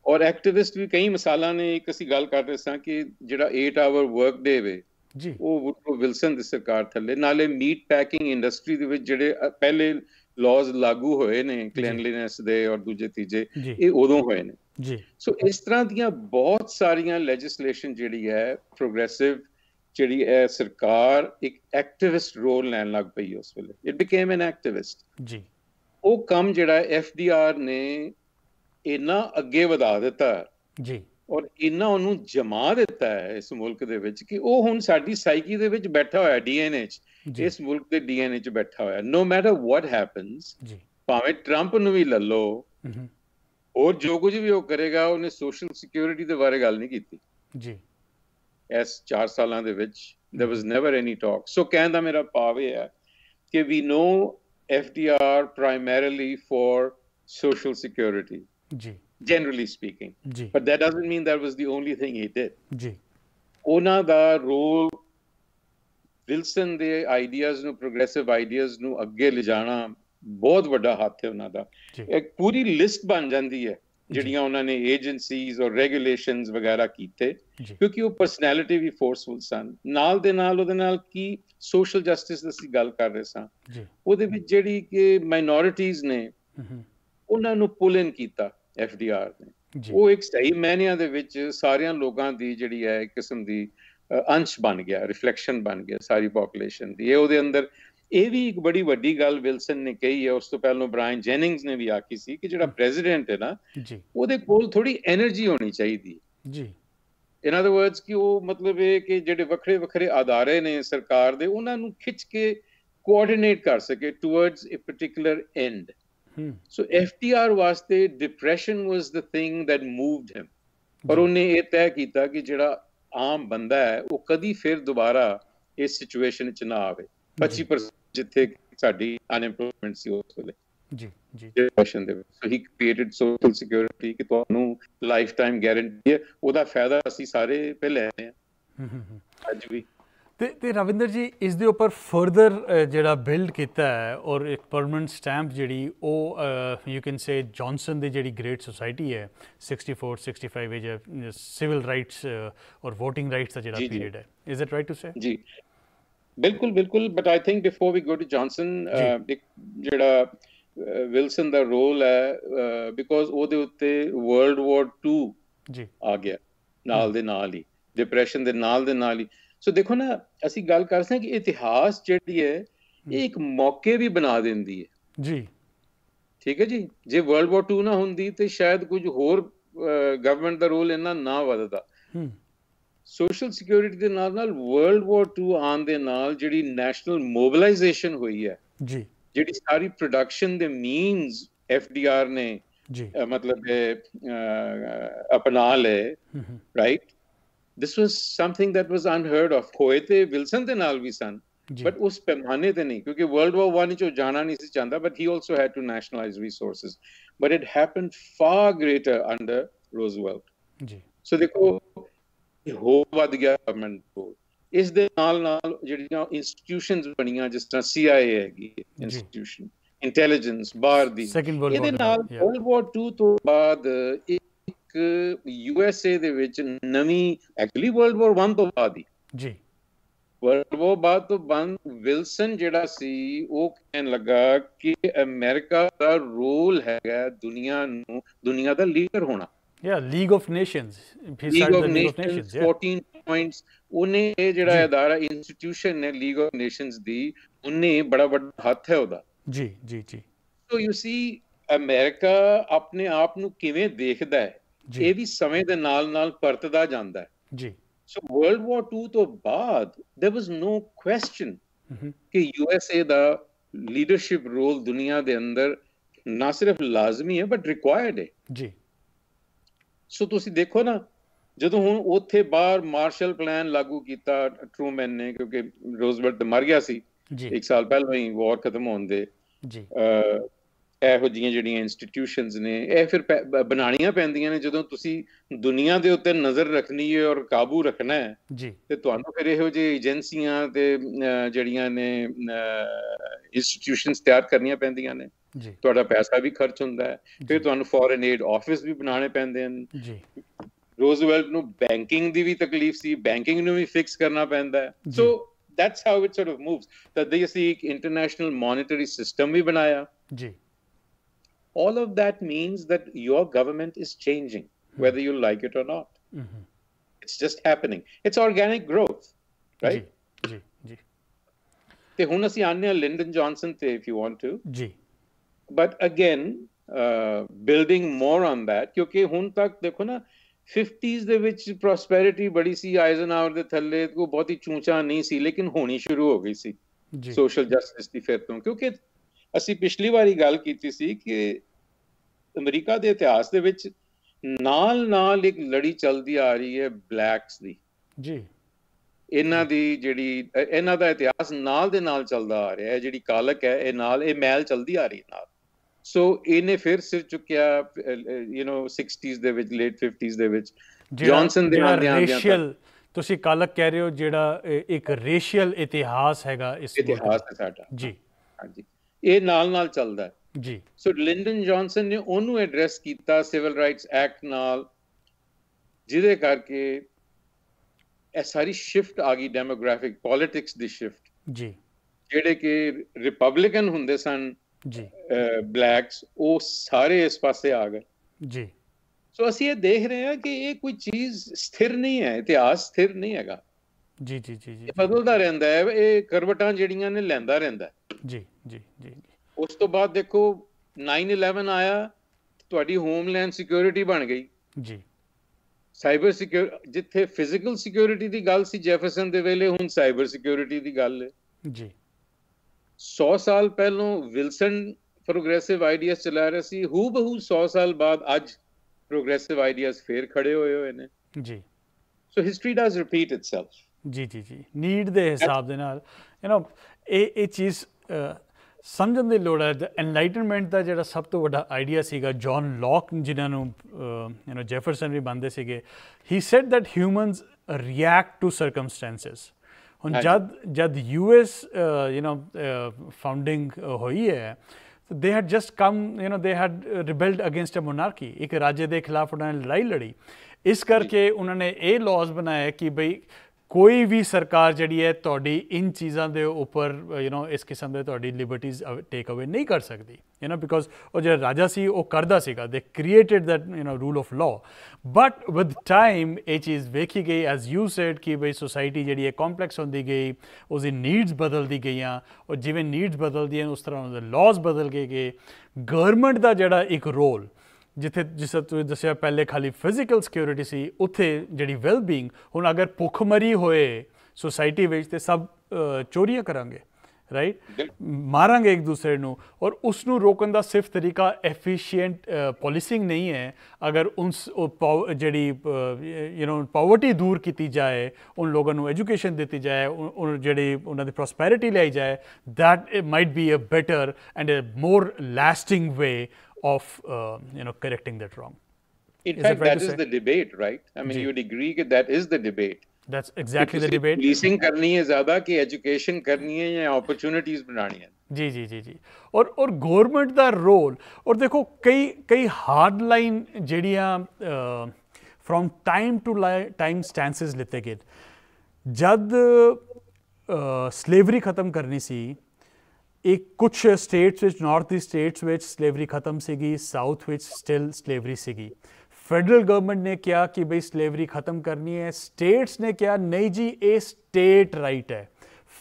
ਔਰ ਐਕਟਿਵਿਸਟ ਵੀ ਕਈ ਮਸਾਲਾ ਨੇ ਇੱਕ ਅਸੀਂ ਗੱਲ ਕਰ ਰਹੇ ਸਾਂ ਕਿ ਜਿਹੜਾ 8 ਆਵਰ ਵਰਕ ਡੇ ਵੇ ਜੀ ਉਹ ਵੁੱਡਰੋ ਵਿਲਸਨ ਦੀ ਸਰਕਾਰ ਥੱਲੇ ਨਾਲੇ ਮੀਟ ਪੈਕਿੰਗ ਇੰਡਸਟਰੀ ਦੇ ਵਿੱਚ ਜਿਹੜੇ ਪਹਿਲੇ ਲਾਜ਼ ਲਾਗੂ ਹੋਏ ਨੇ ਕਲੀਨਲੀਨੈਸ ਦੇ ਔਰ ਦੂਜੇ ਤੀਜੇ ਇਹ ਉਦੋਂ ਹੋਏ ਨੇ ਜੀ ਸੋ ਇਸ ਤਰ੍ਹਾਂ ਦੀਆਂ ਬਹੁਤ ਸਾਰੀਆਂ ਲੈਜਿਸਲੇਸ਼ਨ ਜਿਹੜੀ ਹੈ ਪ੍ਰੋਗਰੈਸਿਵ ਜਿਹੜੀ ਹੈ ਸਰਕਾਰ ਇੱਕ ਐਕਟਿਵਿਸਟ ਰੋਲ ਲੈਣ ਲੱਗ ਪਈ ਉਸ ਵੇਲੇ ਇਟ ਬਿਕੇਮ ਐਨ ਐਕਟਿਵਿਸਟ ਜੀ ਉਹ ਕੰਮ ਜਿਹੜਾ ਐਫ ਡੀ ਆਰ ਨੇ ਇੰਨਾ ਅੱਗੇ ਵਧਾ ਦਿੱਤਾ ਜੀ ਔਰ ਇੰਨਾ ਉਹਨੂੰ ਜਮਾ ਦਿੱਤਾ ਹੈ ਇਸ ਮੁਲਕ ਦੇ ਵਿੱਚ ਕਿ ਉਹ ਹੁਣ ਸਾਡੀ ਸਾਈਕੀ ਦੇ ਵਿੱਚ ਬੈਠਾ ਹੋਇਆ ਡੀਐਨਏ 'ਚ ਇਸ ਮੁਲਕ ਦੇ ਡੀਐਨਏ 'ਚ ਬੈਠਾ ਹੋਇਆ ਨੋ ਮੈਟਰ ਵਾਟ ਹੈਪਨਸ ਜੀ ਭਾਵੇਂ 트ੰਪ ਨੂੰ ਵੀ ਲੈ ਹੂੰ ਔਰ ਜੋ ਕੁਝ ਵੀ ਉਹ ਕਰੇਗਾ ਉਹਨੇ ਸੋਸ਼ਲ ਸਿਕਿਉਰਿਟੀ ਦੇ ਬਾਰੇ ਗੱਲ ਨਹੀਂ ਕੀਤੀ ਜੀ ਇਸ 4 ਸਾਲਾਂ ਦੇ ਵਿੱਚ there was never any talk so ਕਹਿੰਦਾ ਮੇਰਾ ਪਾਵੇ ਇਹ ਹੈ ਕਿ we know FDR primarily for social security ਜੀ generally speaking ਜੀ but that doesn't mean that was the only thing he did ਜੀ ਉਹਨਾਂ ਦਾ ਰੋਲ ਵਿਲਸਨ ਦੇ ਆਈਡੀਆਜ਼ ਨੂੰ ਪ੍ਰੋਗਰੈਸਿਵ ਆਈਡੀਆਜ਼ ਨੂੰ ਅੱਗੇ ਲਿਜਾਣਾ ਬਹੁਤ ਵੱਡਾ ਹੱਥ ਹੈ ਉਹਨਾਂ ਦਾ ਇੱਕ ਪੂਰੀ ਲਿਸਟ ਬਣ ਜਾਂਦੀ ਹੈ ਜਿਹੜੀਆਂ ਉਹਨਾਂ ਨੇ ਏਜੰਸੀਜ਼ ਔਰ ਰੈਗੂਲੇਸ਼ਨਸ ਵਗੈਰਾ ਕੀਤੇ ਕਿਉਂਕਿ ਉਹ ਪਰਸਨੈਲਿਟੀ ਵੀ ਫੋਰਸਫੁਲ ਸਨ ਨਾਲ ਦੇ ਨਾਲ ਉਹਦੇ ਨਾਲ ਕੀ ਸੋਸ਼ਲ ਜਸਟਿਸ ਦੀ ਅਸੀਂ ਗੱਲ ਕਰ ਰਹੇ ਸਾਂ ਉਹਦੇ ਵਿੱਚ ਜਿਹੜੀ ਕਿ ਮਾਈਨੋਰਿਟੀਜ਼ ਨੇ ਉਹਨਾਂ ਨੂੰ ਪੁਲ ਇਨ ਕੀਤਾ ਐਫਡੀਆਰ ਨੇ ਉਹ ਇੱਕ ਸਹੀ ਮੈਨਿਆਂ ਦੇ ਵਿੱਚ ਸਾਰਿਆਂ ਲੋਕਾਂ ਦੀ ਜਿਹੜੀ ਹੈ ਕਿਸਮ ਦੀ ਅੰਸ਼ ਬਣ ਗਿਆ ਰਿਫਲੈਕਸ਼ਨ ਬਣ ਗਿਆ ਸਾਰੀ ਪੋਪੂਲੇਸ਼ਨ ਦੀ ਇਹ ਉਹਦੇ ਅੰਦਰ ਇਹ ਵੀ ਇੱਕ ਬੜੀ ਵੱਡੀ ਗੱਲ ਵਿਲਸਨ ਨੇ ਕਹੀ ਹੈ ਉਸ ਤੋਂ ਪਹਿਲਾਂ ਬ੍ਰਾਇਨ ਜੈਨਿੰਗਸ ਨੇ ਵੀ ਆਖੀ ਸੀ ਕਿ ਜਿਹੜਾ ਪ੍ਰੈਜ਼ੀਡੈਂਟ ਹੈ ਨਾ ਜੀ ਉਹਦੇ ਕੋਲ ਥੋੜੀ એનર્ਜੀ ਹੋਣੀ ਚਾਹੀਦੀ ਜੀ ਇਨ ਅਦਰ ਵਰਡਸ ਕਿ ਉਹ ਮਤਲਬ ਇਹ ਕਿ ਜਿਹੜੇ ਵੱਖਰੇ ਵੱਖਰੇ ਆਧਾਰੇ ਨੇ ਸਰਕਾਰ ਦੇ ਉਹਨਾਂ ਨੂੰ ਖਿੱਚ ਕੇ ਕੋਆਰਡੀਨੇਟ ਕਰ ਸਕੇ towards a particular and so FDR ਵਾਸਤੇ depression was the thing that moved him ਪਰ ਉਹਨੇ ਇਹ ਤੈਅ ਕੀਤਾ ਕਿ ਜਿਹੜਾ ਆਮ ਬੰਦਾ ਹੈ ਉਹ ਕਦੀ ਫਿਰ ਦੁਬਾਰਾ ਇਸ ਸਿਚੁਏਸ਼ਨ 'ਚ ਨਾ ਆਵੇ 25% ਜਿੱਥੇ ਸਾਡੀ ਅਨਐਮਪਲੋਇਮੈਂਟ ਸੀ ਉਸ ਵੇਲੇ ਜੀ ਜੀ ਕੁਐਸਚਨ ਦੇ ਵਿੱਚ so he created social security ਕਿ ਤੁਹਾਨੂੰ ਲਾਈਫ ਟਾਈਮ ਗਾਰੰਟੀ ਹੈ ਉਹਦਾ ਫਾਇਦਾ ਅਸੀਂ ਸਾਰੇ ਪੇ ਲੈ ਰਹੇ ਹਾਂ ਅੱਜ ਵੀ ਤੇ ਤੇ ਰਵਿੰਦਰ ਜੀ ਇਸ ਦੇ ਉੱਪਰ ਫਰਦਰ ਜਿਹੜਾ ਬਿਲਡ ਕੀਤਾ ਹੈ ਔਰ ਇੱਕ ਪਰਮਨੈਂਟ ਸਟੈਂਪ ਜਿਹੜੀ ਉਹ ਯੂ ਕੈਨ ਸੇ ਜੌਨਸਨ ਦੀ ਜਿਹੜੀ ਗ੍ਰੇਟ ਸੋਸਾਇਟੀ ਹੈ 64 65 ਵਿੱਚ ਸਿਵਲ ਰਾਈਟਸ ਔਰ VOTING ਰਾਈਟਸ ਦਾ ਜਿਹੜਾ ਪੀਰੀਅਡ ਹੈ is it right to say ਜੀ ਬਿਲਕੁਲ ਬਿਲਕੁਲ but I think before we go to Johnson ਜਿਹੜਾ ਵਿਲਸਨ ਦਾ ਰੋਲ ਹੈ ਬਿਕੋਜ਼ ਉਹਦੇ ਉੱਤੇ ਵਰਲਡ ਵਾਰ 2 ਜੀ ਆ ਗਿਆ ਨਾਲ ਦੇ ਨਾਲ ਹੀ ਡਿਪਰੈਸ਼ਨ ਦੇ ਨਾਲ ਦੇ ਨਾਲ ਹੀ ਸੋ ਦੇਖੋ ਨਾ ਅਸੀਂ ਗੱਲ ਕਰ ਹਾਂ ਕਿ ਇਤਿਹਾਸ ਜਿਹੜੀ ਹੈ ਇਹ ਇੱਕ ਮੌਕੇ ਵੀ ਬਣਾ ਦਿੰਦੀ ਹੈ ਜੀ ਠੀਕ ਹੈ ਜੀ ਜੇ ਵਰਲਡ ਵਾਰ 2 ਨਾ ਹੁੰਦੀ ਤੇ ਸ਼ਾਇਦ ਕੁਝ ਹੋਰ ਗਵਰਨਮੈਂਟ ਦਾ ਰੋਲ ਇਹਨਾਂ ਨਾ ਵਧਦਾ ਸੋਸ਼ਲ ਸਿਕਿਉਰਿਟੀ ਦੇ ਨਾਲ ਨਾਲ ਵਰਲਡ ਵਾਰ 2 ਆਨ ਦੇ ਨਾਲ ਜਿਹੜੀ ਨੈਸ਼ਨਲ ਮੋਬਿਲਾਈਜੇਸ਼ਨ ਹੋਈ ਹੈ ਜੀ ਜਿਹੜੀ ਸਾਰੀ ਪ੍ਰੋਡਕਸ਼ਨ ਦੇ ਮੀਨਸ ਐਫਡੀਆਰ ਨੇ ਜੀ ਮਤਲਬ ਅਪਣਾ ਲਏ right this was something that was unheard of ਕੋਇਤੇ ਵਿਲਸਨ ਦੇ ਨਾਲ ਵੀ ਸਨ ਬਟ ਉਸ ਪੈਮਾਨੇ ਤੇ ਨਹੀਂ ਕਿਉਂਕਿ ਵਰਲਡ ਵਾਰ 1 ਚ ਜਾਣਾ ਨਹੀਂ ਸੀ ਚਾਹੁੰਦਾ but he also had to nationalize resources but it happened far greater under Roosevelt ਜੀ ਸੋ ਦੇਖੋ ਹੋ ਵੱਧ ਗਿਆ ਗਵਰਨਮੈਂਟ ਕੋਲ ਇਸ ਦੇ ਨਾਲ ਨਾਲ ਜਿਹੜੀਆਂ ਇੰਸਟੀਟਿਊਸ਼ਨਸ ਬਣੀਆਂ ਜਿਸ ਤਰ੍ਹਾਂ CIA ਹੈਗੀ ਇੰਸਟੀਟਿਊਸ਼ਨ ਇੰਟੈਲੀਜੈਂਸ ਬਾਹਰ ਦੀ ਇਹਦੇ ਨਾਲ ਵਰਲਡ ਵਾਰ 2 ਤੋਂ ਬਾਅਦ ਇੱਕ ਯੂਐਸਏ ਦੇ ਵਿੱਚ ਨਵੀਂ ਐਕਚੁਅਲੀ ਵਰਲਡ ਵਾਰ 1 ਤੋਂ ਬਾਅਦ ਹੀ ਜੀ ਵਰਲਡ ਵਾਰ ਬਾਅਦ ਤੋਂ ਬੰਦ ਵਿਲਸਨ ਜਿਹੜਾ ਸੀ ਉਹ ਕਹਿਣ ਲੱਗਾ ਕਿ ਅਮਰੀਕਾ ਦਾ ਰੋਲ ਹੈਗਾ ਦੁਨੀਆ ਨੂੰ ਦੁਨੀਆ ਦਾ ਲੀਡਰ ਹੋਣਾ ਯਾ league of nations league of nations 14 points ਉਹਨੇ ਇਹ ਜਿਹੜਾ ਅਦਾਰਾ ਇੰਸਟੀਟਿਊਸ਼ਨ ਨੇ ਲੀਗ ਆਫ ਨੇਸ਼ਨਸ ਦੀ ਉਹਨੇ ਬੜਾ ਵੱਡਾ ਹੱਥ ਹੈ ਉਹਦਾ ਜੀ ਜੀ ਜੀ ਸੋ ਯੂ ਸੀ ਅਮਰੀਕਾ ਆਪਣੇ ਆਪ ਨੂੰ ਕਿਵੇਂ ਦੇਖਦਾ ਹੈ ਇਹ ਵੀ ਸਮੇਂ ਦੇ ਨਾਲ ਨਾਲ ਪਰਤਦਾ ਜਾਂਦਾ ਹੈ ਜੀ ਸੋ ਵਰਲਡ ਵਾਰ 2 ਤੋਂ ਬਾਅਦ देयर वाज नो ਕੁਐਸਚਨ ਕਿ ਯੂਐਸਏ ਦਾ ਲੀਡਰਸ਼ਿਪ ਰੋਲ ਦੁਨੀਆ ਦੇ ਅੰਦਰ ਨਾ ਸਿਰਫ ਲਾਜ਼ਮੀ ਹੈ ਬਟ ਰਿਕੁਆਇਰਡ ਹੈ ਜੀ ਸੋ ਤੁਸੀਂ ਦੇਖੋ ਨਾ ਜਦੋਂ ਹੁਣ ਉੱਥੇ ਬਾਹਰ ਮਾਰਸ਼ਲ ਪਲਾਨ ਲਾਗੂ ਕੀਤਾ ਟਰੂਮੈਨ ਨੇ ਕਿਉਂਕਿ ਰੋਜ਼ਵਲਟ ਮਰ ਗਿਆ ਸੀ ਜੀ ਸਾਲ ਪਹਿਲਾਂ ਹੀ ਵਾਰ ਖਤਮ ਹੋਣ ਦੇ ਜੀ ਇਹੋ ਜੀਆਂ ਜਿਹੜੀਆਂ ਇੰਸਟੀਟਿਊਸ਼ਨਸ ਨੇ ਇਹ ਫਿਰ ਬਣਾਉਣੀਆਂ ਪੈਂਦੀਆਂ ਨੇ ਜਦੋਂ ਤੁਸੀਂ ਦੁਨੀਆ ਦੇ ਉੱਤੇ ਨਜ਼ਰ ਰੱਖਣੀ ਹੈ ਔਰ ਕਾਬੂ ਰੱਖਣਾ ਹੈ ਜੀ ਤੇ ਤੁਹਾਨੂੰ ਫਿਰ ਇਹੋ ਜਿਹੇ ਏਜੰਸੀਆਂ ਤੇ ਜਿਹੜੀਆਂ ਨੇ ਇੰਸਟੀਟਿਊਸ਼ਨਸ ਤਿਆਰ ਕਰਨੀਆਂ ਪੈਂਦੀਆਂ ਨੇ ਜੀ ਤੁਹਾਡਾ ਪੈਸਾ ਵੀ ਖਰਚ ਹੁੰਦਾ ਹੈ ਫਿਰ ਤੁਹਾਨੂੰ ਫੋਰਨ ਏਡ ਆਫਿਸ ਵੀ ਬਣਾਉਣੇ ਪੈਂਦੇ ਹਨ ਜੀ ਰੋਜ਼ਵੈਲਟ ਨੂੰ ਬੈਂਕਿੰਗ ਦੀ ਵੀ ਤਕਲੀਫ ਸੀ ਬੈਂਕਿੰਗ ਨੂੰ ਵੀ ਫਿਕਸ ਕਰਨਾ ਪੈਂਦਾ ਹੈ so that's how it sort of moves that ਦੇ ਸੀ ਇੱਕ ਇੰਟਰਨੈਸ਼ਨਲ ਮੋਨਿਟਰੀ ਸਿਸਟਮ ਵੀ ਬਣਾਇਆ ਜੀ all of that means that your government is changing whether you like it or not it's just happening it's organic growth right ਜੀ ਜੀ ਤੇ ਹੁਣ ਅਸੀਂ ਆਨੇ ਲਿੰਡਨ ਜੌਨਸਨ ਤੇ ਇਫ ਯੂ ਵਾਂਟ ਟੂ ਜੀ but again building more on that ਕਿਉਂਕਿ ਹੁਣ ਤੱਕ ਦੇਖੋ ਨਾ 50s ਦੇ ਵਿੱਚ ਪ੍ਰੋਸਪੈਰਿਟੀ ਬੜੀ ਸੀ ਆਇਜ਼ਨਹਾਵਰ ਦੇ ਥੱਲੇ ਕੋ ਬਹੁਤ ਹੀ ਚੂਚਾ ਨਹੀਂ ਸੀ ਲੇਕਿਨ ਹੋਣੀ ਸ਼ੁਰੂ ਹੋ ਗਈ ਸੀ ਜੀ ਸੋਸ਼ਲ ਜਸਟਿਸ ਦੀ ਫਿਰ ਤੋਂ ਕਿਉਂਕਿ ਅਸੀਂ ਪਿਛਲੀ ਵਾਰੀ ਗੱਲ ਕੀਤੀ ਸੀ ਕਿ ਅਮਰੀਕਾ ਦੇ ਇਤਿਹਾਸ ਦੇ ਵਿੱਚ ਨਾਲ ਨਾਲ ਇੱਕ ਲੜੀ ਚੱਲਦੀ ਆ ਰਹੀ ਹੈ ਬਲੈਕਸ ਦੀ ਜੀ ਇਹਨਾਂ ਦੀ ਜਿਹੜੀ ਇਹਨਾਂ ਦਾ ਇਤਿਹਾਸ ਨਾਲ ਦੇ ਨਾਲ ਚੱਲਦਾ ਆ ਰਿਹਾ ਹੈ ਜਿਹੜੀ ਕਾਲਕ ਹੈ ਇਹ ਨਾਲ ਇਹ ਮੈਲ ਚੱਲਦੀ ਆ ਰਹੀ ਹੈ ਨਾਲ ਸੋ ਇਹਨੇ ਫਿਰ ਸਿਰ ਚੁੱਕਿਆ ਯੂ نو 60s ਦੇ ਵਿੱਚ ਲੇਟ 50s ਦੇ ਵਿੱਚ ਜੌਨਸਨ ਦੇ ਨਾਲ ਧਿਆਨ ਰੇਸ਼ੀਅਲ ਤੁਸੀਂ ਕੱਲ ਕਹਿ ਰਹੇ ਹੋ ਜਿਹੜਾ ਇੱਕ ਰੇਸ਼ੀਅਲ ਇਤਿਹਾਸ ਹੈਗਾ ਇਸ ਇਤਿਹਾਸ ਹੈ ਸਾਡਾ ਜੀ ਹਾਂਜੀ ਇਹ ਨਾਲ ਨਾਲ ਚੱਲਦਾ ਹੈ ਜੀ ਸੋ ਲਿੰਡਨ ਜੌਨਸਨ ਨੇ ਉਹਨੂੰ ਐਡਰੈਸ ਕੀਤਾ ਸਿਵਲ ਰਾਈਟਸ ਐਕਟ ਨਾਲ ਜਿਹਦੇ ਕਰਕੇ ਇਹ ਸਾਰੀ ਸ਼ਿਫਟ ਆ ਗਈ ਡੈਮੋਗ੍ਰਾਫਿਕ ਪੋਲਿਟਿਕਸ ਦੀ ਸ਼ਿਫਟ ਜੀ ਜਿਹੜੇ ਕਿ ਰਿਪਬਲਿਕਨ ਹੁੰਦੇ ਸਨ ਜੀ ਬਲੈਕਸ ਉਹ ਸਾਰੇ ਇਸ ਪਾਸੇ ਆ ਗਏ ਜੀ ਸੋ ਅਸੀਂ ਇਹ ਦੇਖ ਰਹੇ ਹਾਂ ਕਿ ਇਹ ਕੋਈ ਚੀਜ਼ ਸਥਿਰ ਨਹੀਂ ਹੈ ਇਤਿਹਾਸ ਸਥਿਰ ਨਹੀਂ ਹੈਗਾ ਜੀ ਜੀ ਜੀ ਜੀ ਬਦਲਦਾ ਰਹਿੰਦਾ ਹੈ ਇਹ ਕਰਵਟਾਂ ਜਿਹੜੀਆਂ ਨੇ ਲੈਂਦਾ ਰਹਿੰਦਾ ਜੀ ਜੀ ਜੀ ਉਸ ਤੋਂ ਬਾਅਦ ਦੇਖੋ 911 ਆਇਆ ਤੁਹਾਡੀ ਹੋਮਲੈਂਡ ਸਿਕਿਉਰਿਟੀ ਬਣ ਗਈ ਜੀ ਸਾਈਬਰ ਸਿਕਿਉਰ ਜਿੱਥੇ ਫਿਜ਼ੀਕਲ ਸਿਕਿਉਰਿਟੀ ਦੀ ਗੱਲ ਸੀ ਜੈਫਰਸਨ ਦੇ ਵੇਲੇ ਹੁਣ ਸਾਈਬਰ ਸਿਕਿਉਰਿਟੀ ਦੀ ਗੱਲ ਹੈ ਜੀ 100 ਸਾਲ ਪਹਿਲਾਂ ਵਿਲਸਨ ਪ੍ਰੋਗਰੈਸਿਵ ਆਈਡੀਆਸ ਚਲਾ ਰਿਹਾ ਸੀ ਹੂ ਬਹੂ 100 ਸਾਲ ਬਾਅਦ ਅੱਜ ਪ੍ਰੋਗਰੈਸਿਵ ਆਈਡੀਆਸ ਫੇਰ ਖੜੇ ਹੋਏ ਹੋਏ ਨੇ ਜੀ so history does repeat itself ਜੀ ਜੀ ਜੀ ਨੀਡ ਦੇ ਹਿਸਾਬ ਦੇ ਨਾਲ ਯੂ نو ਇਹ ਇਹ ਚੀਜ਼ ਸਮਝਣ ਦੀ ਲੋੜ ਹੈ ਐਨਲਾਈਟਨਮੈਂਟ ਦਾ ਜਿਹੜਾ ਸਭ ਤੋਂ ਵੱਡਾ ਆਈਡੀਆ ਸੀਗਾ ਜான் ਲੌਕ ਜਿਨ੍ਹਾਂ ਨੂੰ ਯੂ نو ਜੈਫਰਸਨ ਵੀ ਬੰਦੇ ਸੀਗੇ he said that humans react to circumstances ਹੁਣ ਜਦ ਜਦ ਯੂਐਸ ਯੂ نو ਫਾਊਂਡਿੰਗ ਹੋਈ ਹੈ they had just come you know they had ਰਿਬੈਲਡ against ਅ ਮੋਨਾਰਕੀ ਇੱਕ ਰਾਜੇ ਦੇ ਖਿਲਾਫ ਉਹਨਾਂ ਨੇ ਲੜਾਈ ਲੜੀ ਇਸ ਕਰਕੇ ਉਹਨਾਂ ਨੇ ਇਹ ਲਾਜ਼ ਬਣਾਇਆ ਕਿ ਭਈ ਕੋਈ ਵੀ ਸਰਕਾਰ ਜਿਹੜੀ ਹੈ ਤੁਹਾਡੀ ਇਨ ਚੀਜ਼ਾਂ ਦੇ ਉੱਪਰ ਯੂ نو ਇਸ ਕਿਸਮ ਦੇ ਤੁਹਾਡੀ ਲਿਬਰਟੀਜ਼ ਟੇਕ ਅਵੇ ਨਹੀਂ ਕਰ ਸਕਦੀ ਯੂ نو ਬਿਕੋਜ਼ ਉਹ ਜਿਹੜਾ ਰਾਜਾ ਸੀ ਉਹ ਕਰਦਾ ਸੀਗਾ they created that you know rule of law but with time ਇਹ ਚੀਜ਼ ਵੇਖੀ ਗਈ ਐਸ ਯੂ ਸੈਡ ਕਿ ਬਈ ਸੋਸਾਇਟੀ ਜਿਹੜੀ ਹੈ ਕੰਪਲੈਕਸ ਹੁੰਦੀ ਗਈ ਉਸ ਦੀ ਨੀਡਸ ਬਦਲਦੀ ਗਈਆਂ ਉਹ ਜਿਵੇਂ ਨੀਡਸ ਬਦਲਦੀਆਂ ਉਸ ਤਰ੍ਹਾਂ ਉਹਦੇ ਲਾਜ਼ ਬਦਲ ਗਏ ਗਏ ਗਵਰਨਮੈਂਟ ਦਾ ਜਿਹੜਾ ਇੱਕ ਰੋਲ ਜਿੱਥੇ ਜਿਸ ਤੁਸੀਂ ਦੱਸਿਆ ਪਹਿਲੇ ਖਾਲੀ ਫਿਜ਼ੀਕਲ ਸਿਕਿਉਰਿਟੀ ਸੀ ਉੱਥੇ ਜਿਹੜੀ ਵੈਲ ਬੀਇੰਗ ਹੁਣ ਅਗਰ ਭੁੱਖਮਰੀ ਹੋਏ ਸੋਸਾਇਟੀ ਵਿੱਚ ਤੇ ਸਭ ਚੋਰੀਆਂ ਕਰਾਂਗੇ ਰਾਈਟ ਮਾਰਾਂਗੇ ਇੱਕ ਦੂਸਰੇ ਨੂੰ ਔਰ ਉਸ ਨੂੰ ਰੋਕਣ ਦਾ ਸਿਰਫ ਤਰੀਕਾ ਐਫੀਸ਼ੀਐਂਟ ਪੋਲਿਸਿੰਗ ਨਹੀਂ ਹੈ ਅਗਰ ਉਸ ਜਿਹੜੀ ਯੂ نو ਪਾਵਰਟੀ ਦੂਰ ਕੀਤੀ ਜਾਏ ਉਹਨਾਂ ਲੋਕਾਂ ਨੂੰ ਐਜੂਕੇਸ਼ਨ ਦਿੱਤੀ ਜਾਏ ਉਹ ਜਿਹੜੀ ਉਹਨਾਂ ਦੀ ਪ੍ਰੋਸਪੈਰਿਟੀ ਲਈ ਜਾਏ that might be a better and a more lasting way of uh, you know correcting that wrong. In is fact, right that is say? the debate, right? I mean, you would agree that that is the debate. That's exactly the debate. Policing करनी है ज़्यादा कि education करनी है या opportunities बनानी है जी जी जी जी और और गौरमेंट का रोल और देखो कई कई हार्डलाइन जड़िया from time to time stances लिते गए जद स्लेवरी खत्म करनी सी ਇੱਕ ਕੁਝ ਸਟੇਟਸ ਵਿੱਚ ਨਾਰਥ ਦੀ ਸਟੇਟਸ ਵਿੱਚ ਸਲੇਵਰੀ ਖਤਮ ਸੀਗੀ ਸਾਊਥ ਵਿੱਚ ਸਟਿਲ ਸਲੇਵਰੀ ਸੀਗੀ ਫੈਡਰਲ ਗਵਰਨਮੈਂਟ ਨੇ ਕਿਹਾ ਕਿ ਬਈ ਸਲੇਵਰੀ ਖਤਮ ਕਰਨੀ ਹੈ ਸਟੇਟਸ ਨੇ ਕਿਹਾ ਨਹੀਂ ਜੀ ਇਹ ਸਟੇਟ ਰਾਈਟ ਹੈ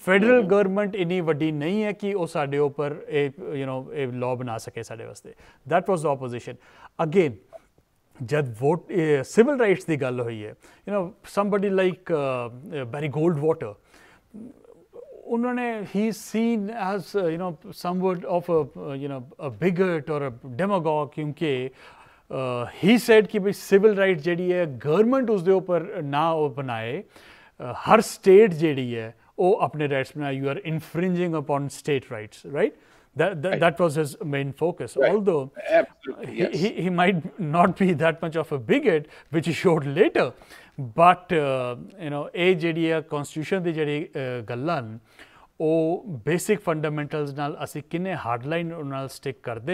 ਫੈਡਰਲ ਗਵਰਨਮੈਂਟ ਇਨੀ ਵੱਡੀ ਨਹੀਂ ਹੈ ਕਿ ਉਹ ਸਾਡੇ ਉੱਪਰ ਇਹ ਯੂ نو ਇਹ ਲਾਅ ਬਣਾ ਸਕੇ ਸਾਡੇ ਵਾਸਤੇ that was the opposition again ਜਦ ਵੋਟ ਸਿਵਲ ਰਾਈਟਸ ਦੀ ਗੱਲ ਹੋਈ ਹੈ you know somebody like Barry Goldwater उन्होंने ही seen as you know somewhat of you know a bigot or a डेमोगॉ क्योंकि ही uh, सेड कि भाई सिविल राइट जी है गवर्नमेंट उसके ऊपर ना uh, बनाए हर स्टेट जी है वो अपने राइट्स बनाए you are infringing upon state rights right That, that, was his main focus. Although he, he might not be that much of a bigot, which he showed later, but uh, you know, a jadiya constitution de jadi uh, gallan, Or basic fundamentals nal asi kine hardline nal stick karde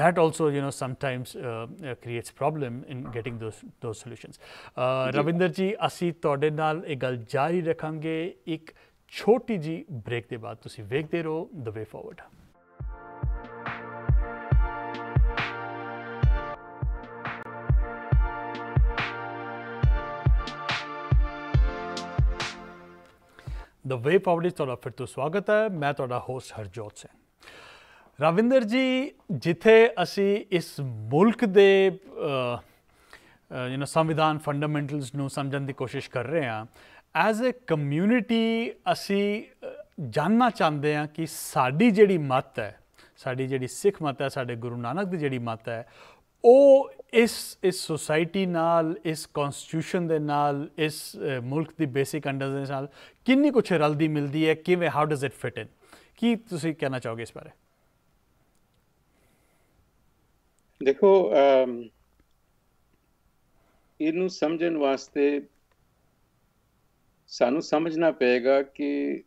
that also you know sometimes uh, creates problem in getting those those solutions. Rabindra ji, asi tode dal e gal jari rakhange ik. ਛੋਟੀ ਜੀ break ਦੇ ਬਾਅਦ ਤੁਸੀਂ ਵੇਖਦੇ ਰਹੋ ਦ ਬਾਅਦ ਤਸੀ ਵਖਦ the way forward. The way forward ਵਿੱਚ ਤੁਹਾਡਾ ਫਿਰ ਤੋਂ ਸਵਾਗਤ ਹੈ ਮੈਂ ਤੁਹਾਡਾ ਹੋਸਟ ਹਰਜੋਤ ਸਿੰਘ ਰਵਿੰਦਰ ਜੀ ਜਿੱਥੇ ਅਸੀਂ ਇਸ ਮੁਲਕ ਦੇ ਯੂ نو ਸੰਵਿਧਾਨ ਫੰਡਾਮੈਂਟਲਸ ਨੂੰ ਸਮਝਣ ਦੀ ਕੋਸ਼ਿਸ਼ ਕਰ ਰਹੇ ਹਾਂ ਐਜ਼ ਅ ਕਮਿਊਨਿਟੀ ਅਸੀਂ ਜਾਨਣਾ ਚਾਹੁੰਦੇ ਹਾਂ ਕਿ ਸਾਡੀ ਜਿਹੜੀ ਮਤ ਹੈ ਸਾਡੀ ਜਿਹੜੀ ਸਿੱਖ ਮਤ ਹੈ ਸਾਡੇ ਗੁਰੂ ਨਾਨਕ ਦੀ ਜਿਹੜੀ ਮਤ ਹੈ ਉਹ ਇਸ ਇਸ ਸੋਸਾਇਟੀ ਨਾਲ ਇਸ ਕਨਸਟੀਟਿਊਸ਼ਨ ਦੇ ਨਾਲ ਇਸ ਮੁਲਕ ਦੀ ਬੇਸਿਕ ਅੰਡਰਸਟੈਂਡਿੰਗ ਨਾਲ ਕਿੰਨੀ ਕੁਛ ਰਲਦੀ ਮਿਲਦੀ ਹੈ ਕਿਵੇਂ how does it fit in ਕੀ ਤੁਸੀਂ ਕਹਿਣਾ ਚਾਹੋਗੇ ਇਸ ਬਾਰੇ ਦੇਖੋ ਇਹਨੂੰ ਸਮਝਣ ਵਾਸਤੇ ਸਾਨੂੰ ਸਮਝਣਾ ਪਏਗਾ ਕਿ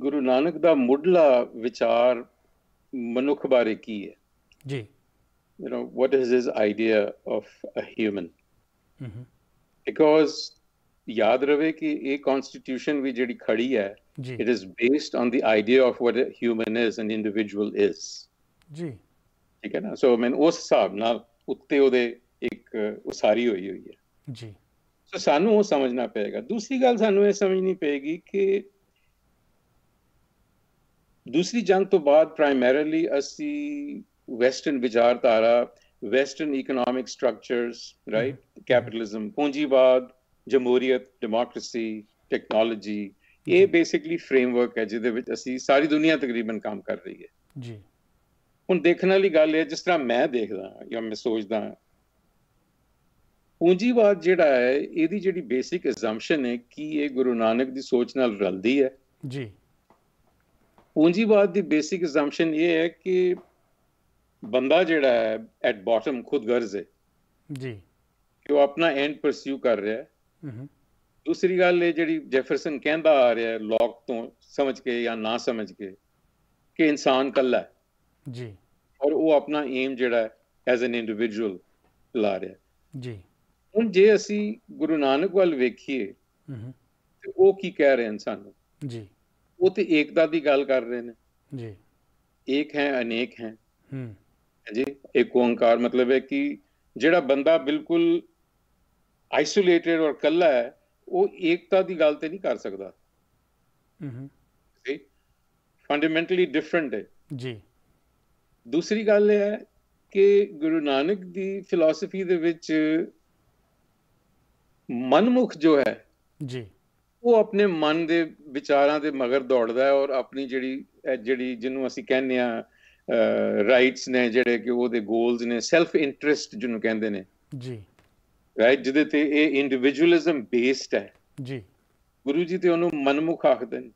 ਗੁਰੂ ਨਾਨਕ ਦਾ ਮੁੱਢਲਾ ਵਿਚਾਰ ਮਨੁੱਖ ਬਾਰੇ ਕੀ ਹੈ ਜੀ you know, what is his idea of a human? Mm-hmm. Because ਯਾਦ ਰਵੇ ਕਿ ਇਹ ਕਨਸਟੀਟਿਊਸ਼ਨ ਵੀ ਜਿਹੜੀ ਖੜੀ ਹੈ it is based on the idea of what a human is and individual is ਜੀ ਠੀਕ ਹੈ ਨਾ ਸੋ ਮੈਂ ਉਸ ਹਿਸਾਬ ਨਾਲ ਉੱਤੇ ਉਹਦੇ ਇੱਕ ਉਸਾਰੀ ਹੋਈ ਹੋਈ ਹੈ ਜੀ ਸੋ ਸਾਨੂੰ ਉਹ ਸਮਝਣਾ ਪਏਗਾ ਦੂਸਰੀ ਗੱਲ ਸਾਨੂੰ ਇਹ ਸਮਝਣੀ ਪਏਗੀ ਕਿ ਦੂਸਰੀ ਜੰਗ ਤੋਂ ਬਾਅਦ ਪ੍ਰਾਇਮਰੀਲੀ ਅਸੀਂ ਵੈਸਟਰਨ ਵਿਚਾਰਧਾਰਾ western economic structures right capitalism ਪੂੰਜੀਵਾਦ ਜਮਹੂਰੀਅਤ ਡੈਮੋਕ੍ਰੇਸੀ ਟੈਕਨੋਲੋਜੀ ਇਹ ਬੇਸਿਕਲੀ ਫਰੇਮਵਰਕ ਹੈ ਜਿਹਦੇ ਵਿੱਚ ਅਸੀਂ ਸਾਰੀ ਦੁਨੀਆ ਤਕਰੀਬਨ ਕੰਮ ਕਰ ਰਹੀ ਹੈ ਜੀ ਹੁਣ ਦੇਖਣ ਵਾਲੀ ਗੱਲ ਹੈ ਜਿਸ ਤਰ੍ਹਾਂ ਮੈਂ ਦੇਖਦਾ ਜਾਂ ਮੈਂ ਸੋਚਦਾ ਪੂੰਜੀਵਾਦ ਜਿਹੜਾ ਹੈ ਇਹਦੀ ਜਿਹੜੀ ਬੇਸਿਕ ਅਸੰਪਸ਼ਨ ਹੈ ਕਿ ਇਹ ਗੁਰੂ ਨਾਨਕ ਦੀ ਸੋਚ ਨਾਲ ਰਲਦੀ ਹੈ ਜੀ ਪੂੰਜੀਵਾਦ ਦੀ ਬੇਸਿਕ ਅਸੰਪਸ਼ਨ ਇਹ ਹੈ ਕਿ ਬੰਦਾ ਜਿਹੜਾ ਹੈ ਐਟ ਬਾਟਮ ਗਰਜ਼ ਹੈ ਜੀ ਕਿ ਉਹ ਆਪਣਾ ਐਂਡ ਪਰਸਿਊ ਕਰ ਰਿਹਾ ਹੈ ਹੂੰ ਦੂਸਰੀ ਗੱਲ ਇਹ ਜਿਹੜੀ ਜੈਫਰਸਨ ਕਹਿੰਦਾ ਆ ਰਿਹਾ ਹੈ ਲੋਕ ਤੋਂ ਸਮਝ ਕੇ ਜਾਂ ਨਾ ਸਮਝ ਕੇ ਕਿ ਇਨਸਾਨ ਕੱਲਾ ਹੈ ਜੀ ਔਰ ਉਹ ਆਪਣਾ ਏਮ ਜਿਹੜਾ ਹੈ ਐਜ਼ ਐਨ ਇੰਡੀਵਿਜੂਅਲ ਲਾ ਰਿਹਾ ਜੀ ਹੁਣ ਜੇ ਅਸੀਂ ਗੁਰੂ ਨਾਨਕ ਵੱਲ ਵੇਖੀਏ ਹੂੰ ਤੇ ਉਹ ਕੀ ਕਹਿ ਰਹੇ ਹਨ ਸਾਨੂੰ ਜੀ ਉਹ ਤੇ ਏਕਤਾ ਦੀ ਗੱਲ ਕਰ ਰਹੇ ਨੇ ਜੀ ਏਕ ਹੈ ਅਨੇਕ ਹੈ ਹੂੰ ਜੀ ਇੱਕ ਓੰਕਾਰ ਮਤਲਬ ਹੈ ਕਿ ਜਿਹੜਾ ਬੰਦਾ ਬਿਲਕੁਲ ਆਈਸੋਲੇਟਡ ਔਰ ਕੱਲਾ ਹੈ ਉਹ ਏਕਤਾ ਦੀ ਗੱਲ ਤੇ ਨਹੀਂ ਕਰ ਸਕਦਾ ਹੂੰ ਹੂੰ ਫੰਡਾਮੈਂਟਲੀ ਡਿਫਰੈਂਟ ਹੈ ਜੀ ਦੂਸਰੀ ਗੱਲ ਇਹ ਹੈ ਕਿ ਗੁਰੂ ਨਾਨਕ ਦੀ ਫਿਲਾਸਫੀ ਦੇ ਵਿੱਚ ਮਨਮੁਖ ਜੋ ਹੈ ਜੀ ਉਹ ਆਪਣੇ ਮਨ ਦੇ ਵਿਚਾਰਾਂ ਦੇ ਮਗਰ ਦੌੜਦਾ ਹੈ ਔਰ ਆਪਣੀ ਜਿਹੜੀ ਜਿਹੜੀ ਜਿਹਨੂੰ ਅਸੀਂ ਕਹਿੰਦੇ ਆ ਰਾਈਟਸ ਨੇ ਜਿਹੜੇ ਕਿ ਉਹਦੇ ਗੋਲਸ ਨੇ ਸੈਲਫ ਇੰਟਰਸਟ ਜਿਹਨੂੰ ਕਹਿੰਦੇ ਨੇ ਜੀ ਰਾਈਟ ਜਿਹਦੇ ਤੇ ਇਹ ਇੰਡੀਵਿਜੂਅਲਿਜ਼ਮ ਬੇਸਡ ਹੈ ਜੀ ਗੁਰੂ ਜੀ ਤੇ ਉਹਨੂੰ ਮਨਮੁਖ ਆਖਦੇ ਨੇ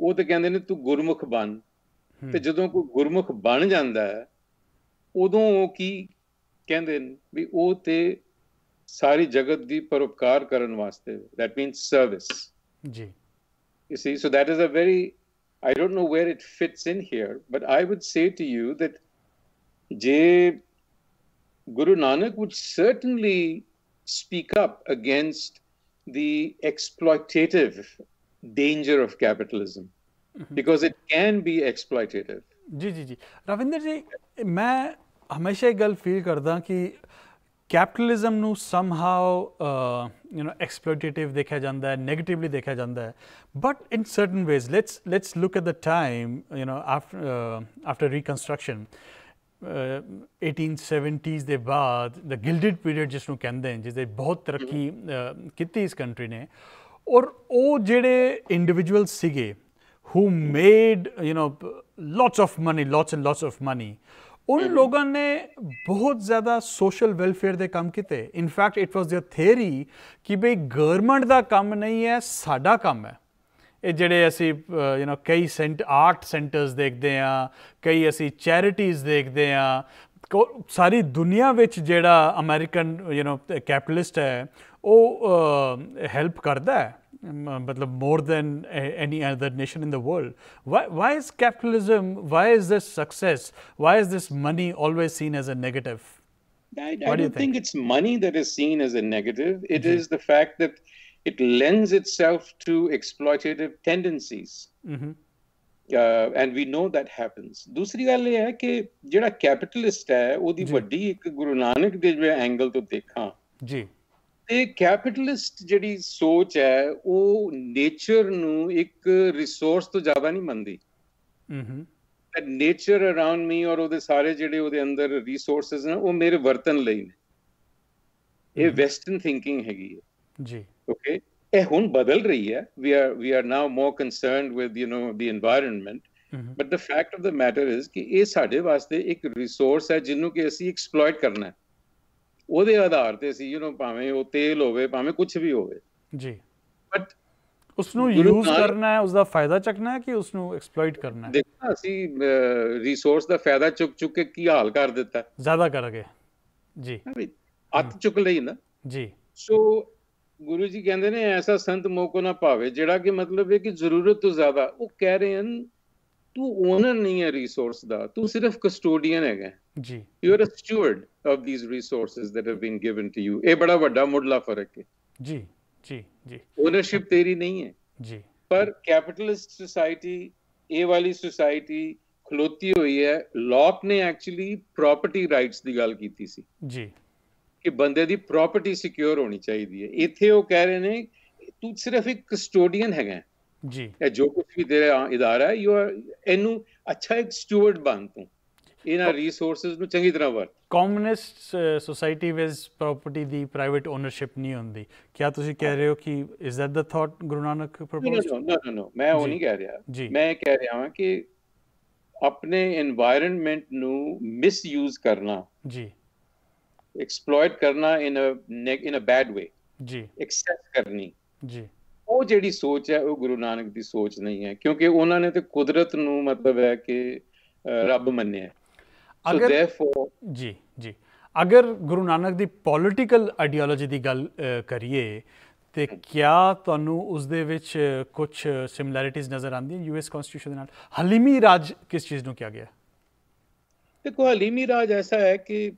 ਉਹ ਤੇ ਕਹਿੰਦੇ ਨੇ ਤੂੰ ਗੁਰਮੁਖ ਬਣ ਤੇ ਜਦੋਂ ਕੋਈ ਗੁਰਮੁਖ ਬਣ ਜਾਂਦਾ ਹੈ ਉਦੋਂ ਉਹ ਕੀ ਕਹਿੰਦੇ ਨੇ ਵੀ ਉਹ ਤੇ ਸਾਰੀ ਜਗਤ ਦੀ ਪਰਉਪਕਾਰ ਕਰਨ ਵਾਸਤੇ ਦੈਟ ਮੀਨਸ ਸਰਵਿਸ ਜੀ you see so that is a very I don't know where it fits in here, but I would say to you that J. Guru Nanak would certainly speak up against the exploitative danger of capitalism mm-hmm. because it can be exploitative. जी जी जी राविंदर जी मैं हमेशा एक गल feel करदा कि capitalism ਨੂੰ ਸਮਹਾਉ ਯੂ نو ਐਕਸਪਲੋਇਟੇਟਿਵ ਦੇਖਿਆ ਜਾਂਦਾ ਹੈ ਨੈਗੇਟਿਵਲੀ ਦੇਖਿਆ ਜਾਂਦਾ ਹੈ but in certain ways let's let's look at the time you know after after reconstruction 1870s ਦੇ ਬਾਅਦ ਦ ਗਿਲਡਡ ਪੀਰੀਅਡ ਜਿਸ ਨੂੰ ਕਹਿੰਦੇ ਹਨ ਜਿਸ ਦੇ ਬਹੁਤ ਤਰੱਕੀ ਕੀਤੀ ਇਸ ਕੰਟਰੀ ਨੇ ਔਰ ਉਹ ਜਿਹੜੇ ਇੰਡੀਵਿਜੂਅਲ ਸੀਗੇ who made you know lots of money lots and lots of money ਉਹ ਲੋਕਾਂ ਨੇ ਬਹੁਤ ਜ਼ਿਆਦਾ ਸੋਸ਼ਲ ਵੈਲਫੇਅਰ ਦੇ ਕੰਮ ਕੀਤੇ in fact it was their theory ਕਿ ਬਈ ਗਵਰਨਮੈਂਟ ਦਾ ਕੰਮ ਨਹੀਂ ਹੈ ਸਾਡਾ ਕੰਮ ਹੈ ਇਹ ਜਿਹੜੇ ਅਸੀਂ ਯੂ نو ਕਈ ਸੈਂਟ ਆਰਟ ਸੈਂਟਰਸ ਦੇਖਦੇ ਆ ਕਈ ਅਸੀਂ ਚੈਰਿਟੀਜ਼ ਦੇਖਦੇ ਆ ਸਾਰੀ ਦੁਨੀਆ ਵਿੱਚ ਜਿਹੜਾ ਅਮਰੀਕਨ ਯੂ نو ਕੈਪੀਟਲਿਸਟ ਹੈ ਉਹ ਹੈਲਪ ਕਰਦਾ ਹੈ Mm, uh, but more than any other nation in the world. Why, why is capitalism, why is this success, why is this money always seen as a negative? I, I do not think? think? it's money that is seen as a negative. It mm-hmm. is the fact that it lends itself to exploitative tendencies. Mm-hmm. Uh, know that happens. That happens ਦੂਸਰੀ ਗੱਲ ਇਹ ਹੈ ਕਿ ਜਿਹੜਾ capitalist ਹੈ ਉਹਦੀ ਵੱਡੀ ਇੱਕ ਗੁਰੂ ਨਾਨਕ ਦੇ ਜਿਹੜੇ ਐਂਗਲ ਤੋਂ ਤੇ ਕੈਪੀਟਲਿਸਟ ਜਿਹੜੀ ਸੋਚ ਹੈ ਉਹ ਨੇਚਰ ਨੂੰ ਇੱਕ ਰਿਸੋਰਸ ਤੋਂ ਜ਼ਿਆਦਾ ਨਹੀਂ ਮੰਨਦੀ ਹਮਮ ਨੇਚਰ ਅਰਾਊਂਡ ਮੀ ਔਰ ਉਹਦੇ ਸਾਰੇ ਜਿਹੜੇ ਉਹਦੇ ਅੰਦਰ ਰਿਸੋਰਸਸ ਨੇ ਉਹ ਮੇਰੇ ਵਰਤਨ ਲਈ ਨੇ ਇਹ ਵੈਸਟਰਨ ਥਿੰਕਿੰਗ ਹੈਗੀ ਹੈ ਜੀ ਓਕੇ ਇਹ ਹੁਣ ਬਦਲ ਰਹੀ ਹੈ we are we are now more concerned with you know the environment but the fact of the matter is ਕਿ ਇਹ ਸਾਡੇ ਵਾਸਤੇ ਇੱਕ ਰਿਸੋਰਸ ਹੈ ਜਿਹਨੂੰ ਕਿ ਅਸੀਂ ਐਕਸਪਲੋਇਟ ਕਰਨਾ ਹੈ ਉਹਦੇ ਆਧਾਰ ਤੇ ਸੀ ਯੂ نو ਭਾਵੇਂ ਉਹ ਤੇਲ ਹੋਵੇ ਭਾਵੇਂ ਕੁਝ ਵੀ ਹੋਵੇ ਜੀ ਬਟ ਉਸ ਨੂੰ ਯੂਜ਼ ਕਰਨਾ ਹੈ ਉਸ ਦਾ ਫਾਇਦਾ ਚੱਕਣਾ ਹੈ ਕਿ ਉਸ ਨੂੰ ਐਕਸਪਲੋਇਟ ਕਰਨਾ ਹੈ ਦੇਖਣਾ ਅਸੀਂ ਰਿਸੋਰਸ ਦਾ ਫਾਇਦਾ ਚੁੱਕ ਚੁੱਕ ਕੇ ਕੀ ਹਾਲ ਕਰ ਦਿੱਤਾ ਜ਼ਿਆਦਾ ਕਰ ਗਏ ਜੀ ਅੱਤ ਚੁੱਕ ਲਈ ਨਾ ਜੀ ਸੋ ਗੁਰੂ ਜੀ ਕਹਿੰਦੇ ਨੇ ਐਸਾ ਸੰਤ ਮੋਕੋ ਨਾ ਪਾਵੇ ਜਿਹੜਾ ਕਿ ਮਤਲਬ ਹੈ ਕਿ ਜ਼ਰੂਰਤ ਤੋਂ ਜ਼ਿਆਦਾ ਉਹ ਕਹਿ ਰਹੇ ਹਨ ਤੂੰ ਓਨਰ ਨਹੀਂ ਹੈ ਰਿਸੋਰਸ ਦਾ ਤੂੰ ਸਿਰਫ ਕਸਟੋਡੀਅਨ ਹੈਗਾ ਜੀ you are a steward of these resources that have been given to you ਇਹ ਬੜਾ ਵੱਡਾ ਮੁੱਢਲਾ ਫਰਕ ਹੈ ਜੀ ਜੀ ਜੀ ਓਨਰਸ਼ਿਪ ਤੇਰੀ ਨਹੀਂ ਹੈ ਜੀ ਪਰ ਕੈਪੀਟਲਿਸਟ ਸੋਸਾਇਟੀ ਇਹ ਵਾਲੀ ਸੋਸਾਇਟੀ ਖਲੋਤੀ ਹੋਈ ਹੈ ਲੋਕ ਨੇ ਐਕਚੁਅਲੀ ਪ੍ਰਾਪਰਟੀ ਰਾਈਟਸ ਦੀ ਗੱਲ ਕੀਤੀ ਸੀ ਜੀ ਕਿ ਬੰਦੇ ਦੀ ਪ੍ਰਾਪਰਟੀ ਸਿਕਿਉਰ ਹੋਣੀ ਚਾਹੀਦੀ ਹੈ ਇੱਥੇ ਉਹ ਕਹਿ ਰਹੇ ਨੇ ਤੂੰ ਸਿਰਫ ਇੱਕ ਕਸਟੋਡੀਅਨ ਹੈਗਾ ਜੀ ਇਹ ਜੋ ਕੁਝ ਵੀ ਤੇਰਾ ਇਦਾਰਾ ਹੈ ਯੂ ਆਰ ਇਹਨੂੰ ਅੱਛਾ ਇੱਕ ਸਟੂਅਰਡ ਬਣ ਤੂੰ ਇਹਨਾਂ ਰਿਸੋਰਸਸ ਨੂੰ ਚੰਗੀ ਤਰ੍ਹਾਂ ਵਰਤ ਕਮਿਊਨਿਸਟ ਸੋਸਾਇਟੀ ਵਿੱਚ ਪ੍ਰਾਪਰਟੀ ਦੀ ਪ੍ਰਾਈਵੇਟ ਓਨਰਸ਼ਿਪ ਨਹੀਂ ਹੁੰਦੀ ਕੀ ਤੁਸੀਂ ਕਹਿ ਰਹੇ ਹੋ ਕਿ ਇਸ ਦੈਟ ਦਾ thought Guru Nanak proposed no no no ਮੈਂ ਉਹ ਨਹੀਂ ਕਹਿ ਰਿਹਾ ਮੈਂ ਕਹਿ ਰਿਹਾ ਹਾਂ ਕਿ ਆਪਣੇ এনवायरमेंट ਨੂੰ ਮਿਸਯੂਜ਼ ਕਰਨਾ ਜੀ ਐਕਸਪਲੋਇਟ ਕਰਨਾ ਇਨ ਅ ਇਨ ਅ ਬੈਡ ਵੇ ਜੀ ਐਕਸੈਸ ਕਰਨੀ ਜੀ ਉਹ ਜਿਹੜੀ ਸੋਚ ਹੈ ਉਹ ਗੁਰੂ ਨਾਨਕ ਦੀ ਸੋਚ ਨਹੀਂ ਹੈ ਕਿਉਂਕਿ ਉਹਨਾਂ ਨੇ ਤੇ ਕੁਦਰਤ ਨੂੰ ਮਤਲਬ ਹੈ ਕਿ ਰੱਬ ਮੰਨਿਆ ਅਗਰ ਜੀ ਜੀ ਅਗਰ ਗੁਰੂ ਨਾਨਕ ਦੀ ਪੋਲਿਟੀਕਲ ਆਈਡੀਓਲੋਜੀ ਦੀ ਗੱਲ ਕਰੀਏ ਤੇ ਕਿਆ ਤੁਹਾਨੂੰ ਉਸ ਦੇ ਵਿੱਚ ਕੁਝ ਸਿਮਿਲੈਰਿਟੀਜ਼ ਨਜ਼ਰ ਆਉਂਦੀਆਂ ਯੂਐਸ ਕਨਸਟੀਟਿਊਸ਼ਨ ਦੇ ਨਾਲ ਹਲੀਮੀ ਰਾਜ ਕਿਸ ਚੀਜ਼ ਨੂੰ ਕਿਹਾ ਗਿਆ ਦੇਖੋ ਹਲੀਮੀ ਰਾਜ ਐਸਾ ਹੈ ਕਿ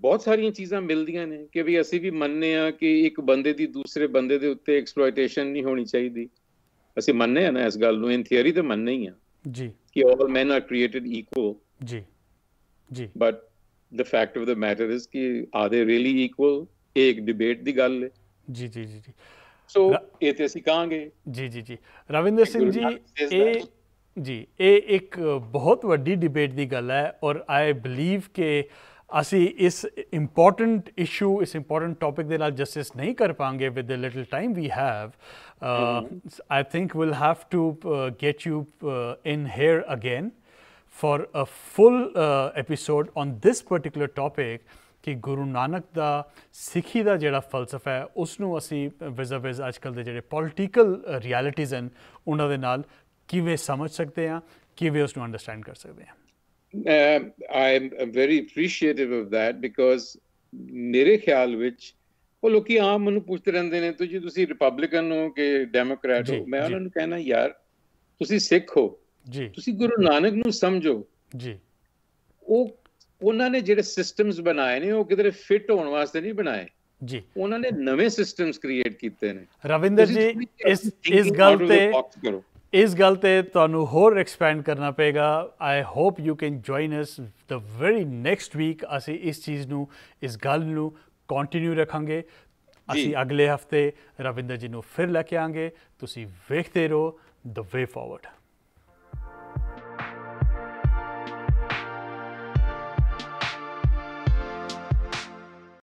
ਬਹੁਤ ਸਾਰੀਆਂ ਚੀਜ਼ਾਂ ਮਿਲਦੀਆਂ ਨੇ ਕਿ ਵੀ ਅਸੀਂ ਵੀ ਮੰਨਨੇ ਆ ਕਿ ਇੱਕ ਬੰਦੇ ਦੀ ਦੂਸਰੇ ਬੰਦੇ ਦੇ ਉੱਤੇ ਐਕਸਪਲੋਇਟੇਸ਼ਨ ਨਹੀਂ ਹੋਣੀ ਚਾਹੀਦੀ ਅਸੀਂ ਮੰਨਨੇ ਆ ਨਾ ਇਸ ਗੱਲ ਨੂੰ ਇਨ ਥਿਊਰੀ ਤੇ ਮੰਨਨੇ ਹੀ ਆ ਜੀ कि all men are created equal जी ਜੀ but the fact of the matter is ਕਿ ਆਰ ਦੇ ਰੀਲੀ ਇਕੁਅਲ ਇਹ ਇੱਕ ਡਿਬੇਟ ਦੀ ਗੱਲ ਹੈ ਜੀ ਜੀ ਜੀ ਜੀ ਸੋ ਇਹ ਤੇ ਅਸੀਂ ਕਹਾਂਗੇ ਜੀ ਜੀ ਜੀ ਰਵਿੰਦਰ ਸਿੰਘ ਜੀ ਇਹ ਜੀ ਇਹ ਇੱਕ ਬਹੁਤ ਵੱਡੀ ਡਿਬੇਟ ਦੀ ਗੱਲ ਹੈ ਔਰ ਆਈ ਬਲੀਵ ਕਿ ਅਸੀਂ ਇਸ ਇੰਪੋਰਟੈਂਟ ਇਸ਼ੂ ਇਸ ਇੰਪੋਰਟੈਂਟ ਟੌਪਿਕ ਦੇ ਨਾਲ ਜਸਟਿਸ ਨਹੀਂ ਕਰ ਪਾਂਗੇ with the little time we have I think we'll have to get you in here again for a full episode on this particular topic ਕਿ ਗੁਰੂ ਨਾਨਕ ਦਾ ਸਿੱਖੀ ਦਾ ਜਿਹੜਾ ਫਲਸਫਾ ਹੈ ਉਸ ਨੂੰ ਅਸੀਂ ਵਿਜ਼ਵਿਜ਼ ਅੱਜਕੱਲ ਦੇ ਜਿਹੜੇ ਪੋਲਿਟੀਕਲ ਰਿਐਲਿਟੀਜ਼ ਹਨ ਉਹਨਾਂ ਦੇ ਨਾਲ ਕਿਵੇਂ ਸਮਝ ਸਕਦੇ ਹਾਂ ਕਿਵੇਂ ਉਸ ਨੂੰ ਅੰਡਰਸਟੈਂਡ ਕਰ ਸਕਦੇ ਹਾਂ I uh, am I'm very appreciative of that because ਮੇਰੇ ਖਿਆਲ ਵਿੱਚ ਉਹ ਲੋਕੀ ਆਮ ਮੈਨੂੰ ਪੁੱਛਦੇ ਰਹਿੰਦੇ ਨੇ ਤੁਸੀਂ ਤੁਸੀਂ ਰਿਪਬਲਿਕਨ ਹੋ ਕਿ ਡੈਮੋਕ੍ਰੈਟ ਹੋ ਮੈਂ ਉਹਨਾਂ ਨੂੰ ਕਹਿਣਾ ਯਾਰ ਤੁਸੀਂ ਸਿੱਖ ਹੋ ਜੀ ਤੁਸੀਂ ਗੁਰੂ ਨਾਨਕ ਨੂੰ ਸਮਝੋ ਜੀ ਉਹ ਉਹਨਾਂ ਨੇ ਜਿਹੜੇ ਸਿਸਟਮਸ ਬਣਾਏ ਨੇ ਉਹ ਕਿਧਰੇ ਫਿੱਟ ਹੋਣ ਵਾਸਤੇ ਨਹੀਂ ਬਣਾਏ ਜੀ ਉਹਨਾਂ ਨੇ ਨਵੇਂ ਸਿਸਟਮਸ ਕ੍ਰੀਏਟ ਕੀਤੇ ਨੇ ਰਵਿੰਦਰ ਜੀ ਇਸ ਇਸ ਗੱਲ ਤੇ ਇਸ ਗੱਲ ਤੇ ਤੁਹਾਨੂੰ ਹੋਰ ਐਕਸਪੈਂਡ ਕਰਨਾ ਪਏਗਾ I hope you can join us the very next week ਅਸੀਂ ਇਸ ਚੀਜ਼ ਨੂੰ ਇਸ ਗੱਲ ਨੂੰ ਕੰਟੀਨਿਊ ਰੱਖਾਂਗੇ ਅਸੀਂ ਅਗਲੇ ਹਫਤੇ ਰਵਿੰਦਰ ਜੀ ਨੂੰ ਫਿਰ ਲੈ ਕੇ ਆਂਗੇ ਤੁਸੀਂ ਵੇਖਦੇ ਰਹੋ ਦ ਵੇ ਫਾਰਵਰਡ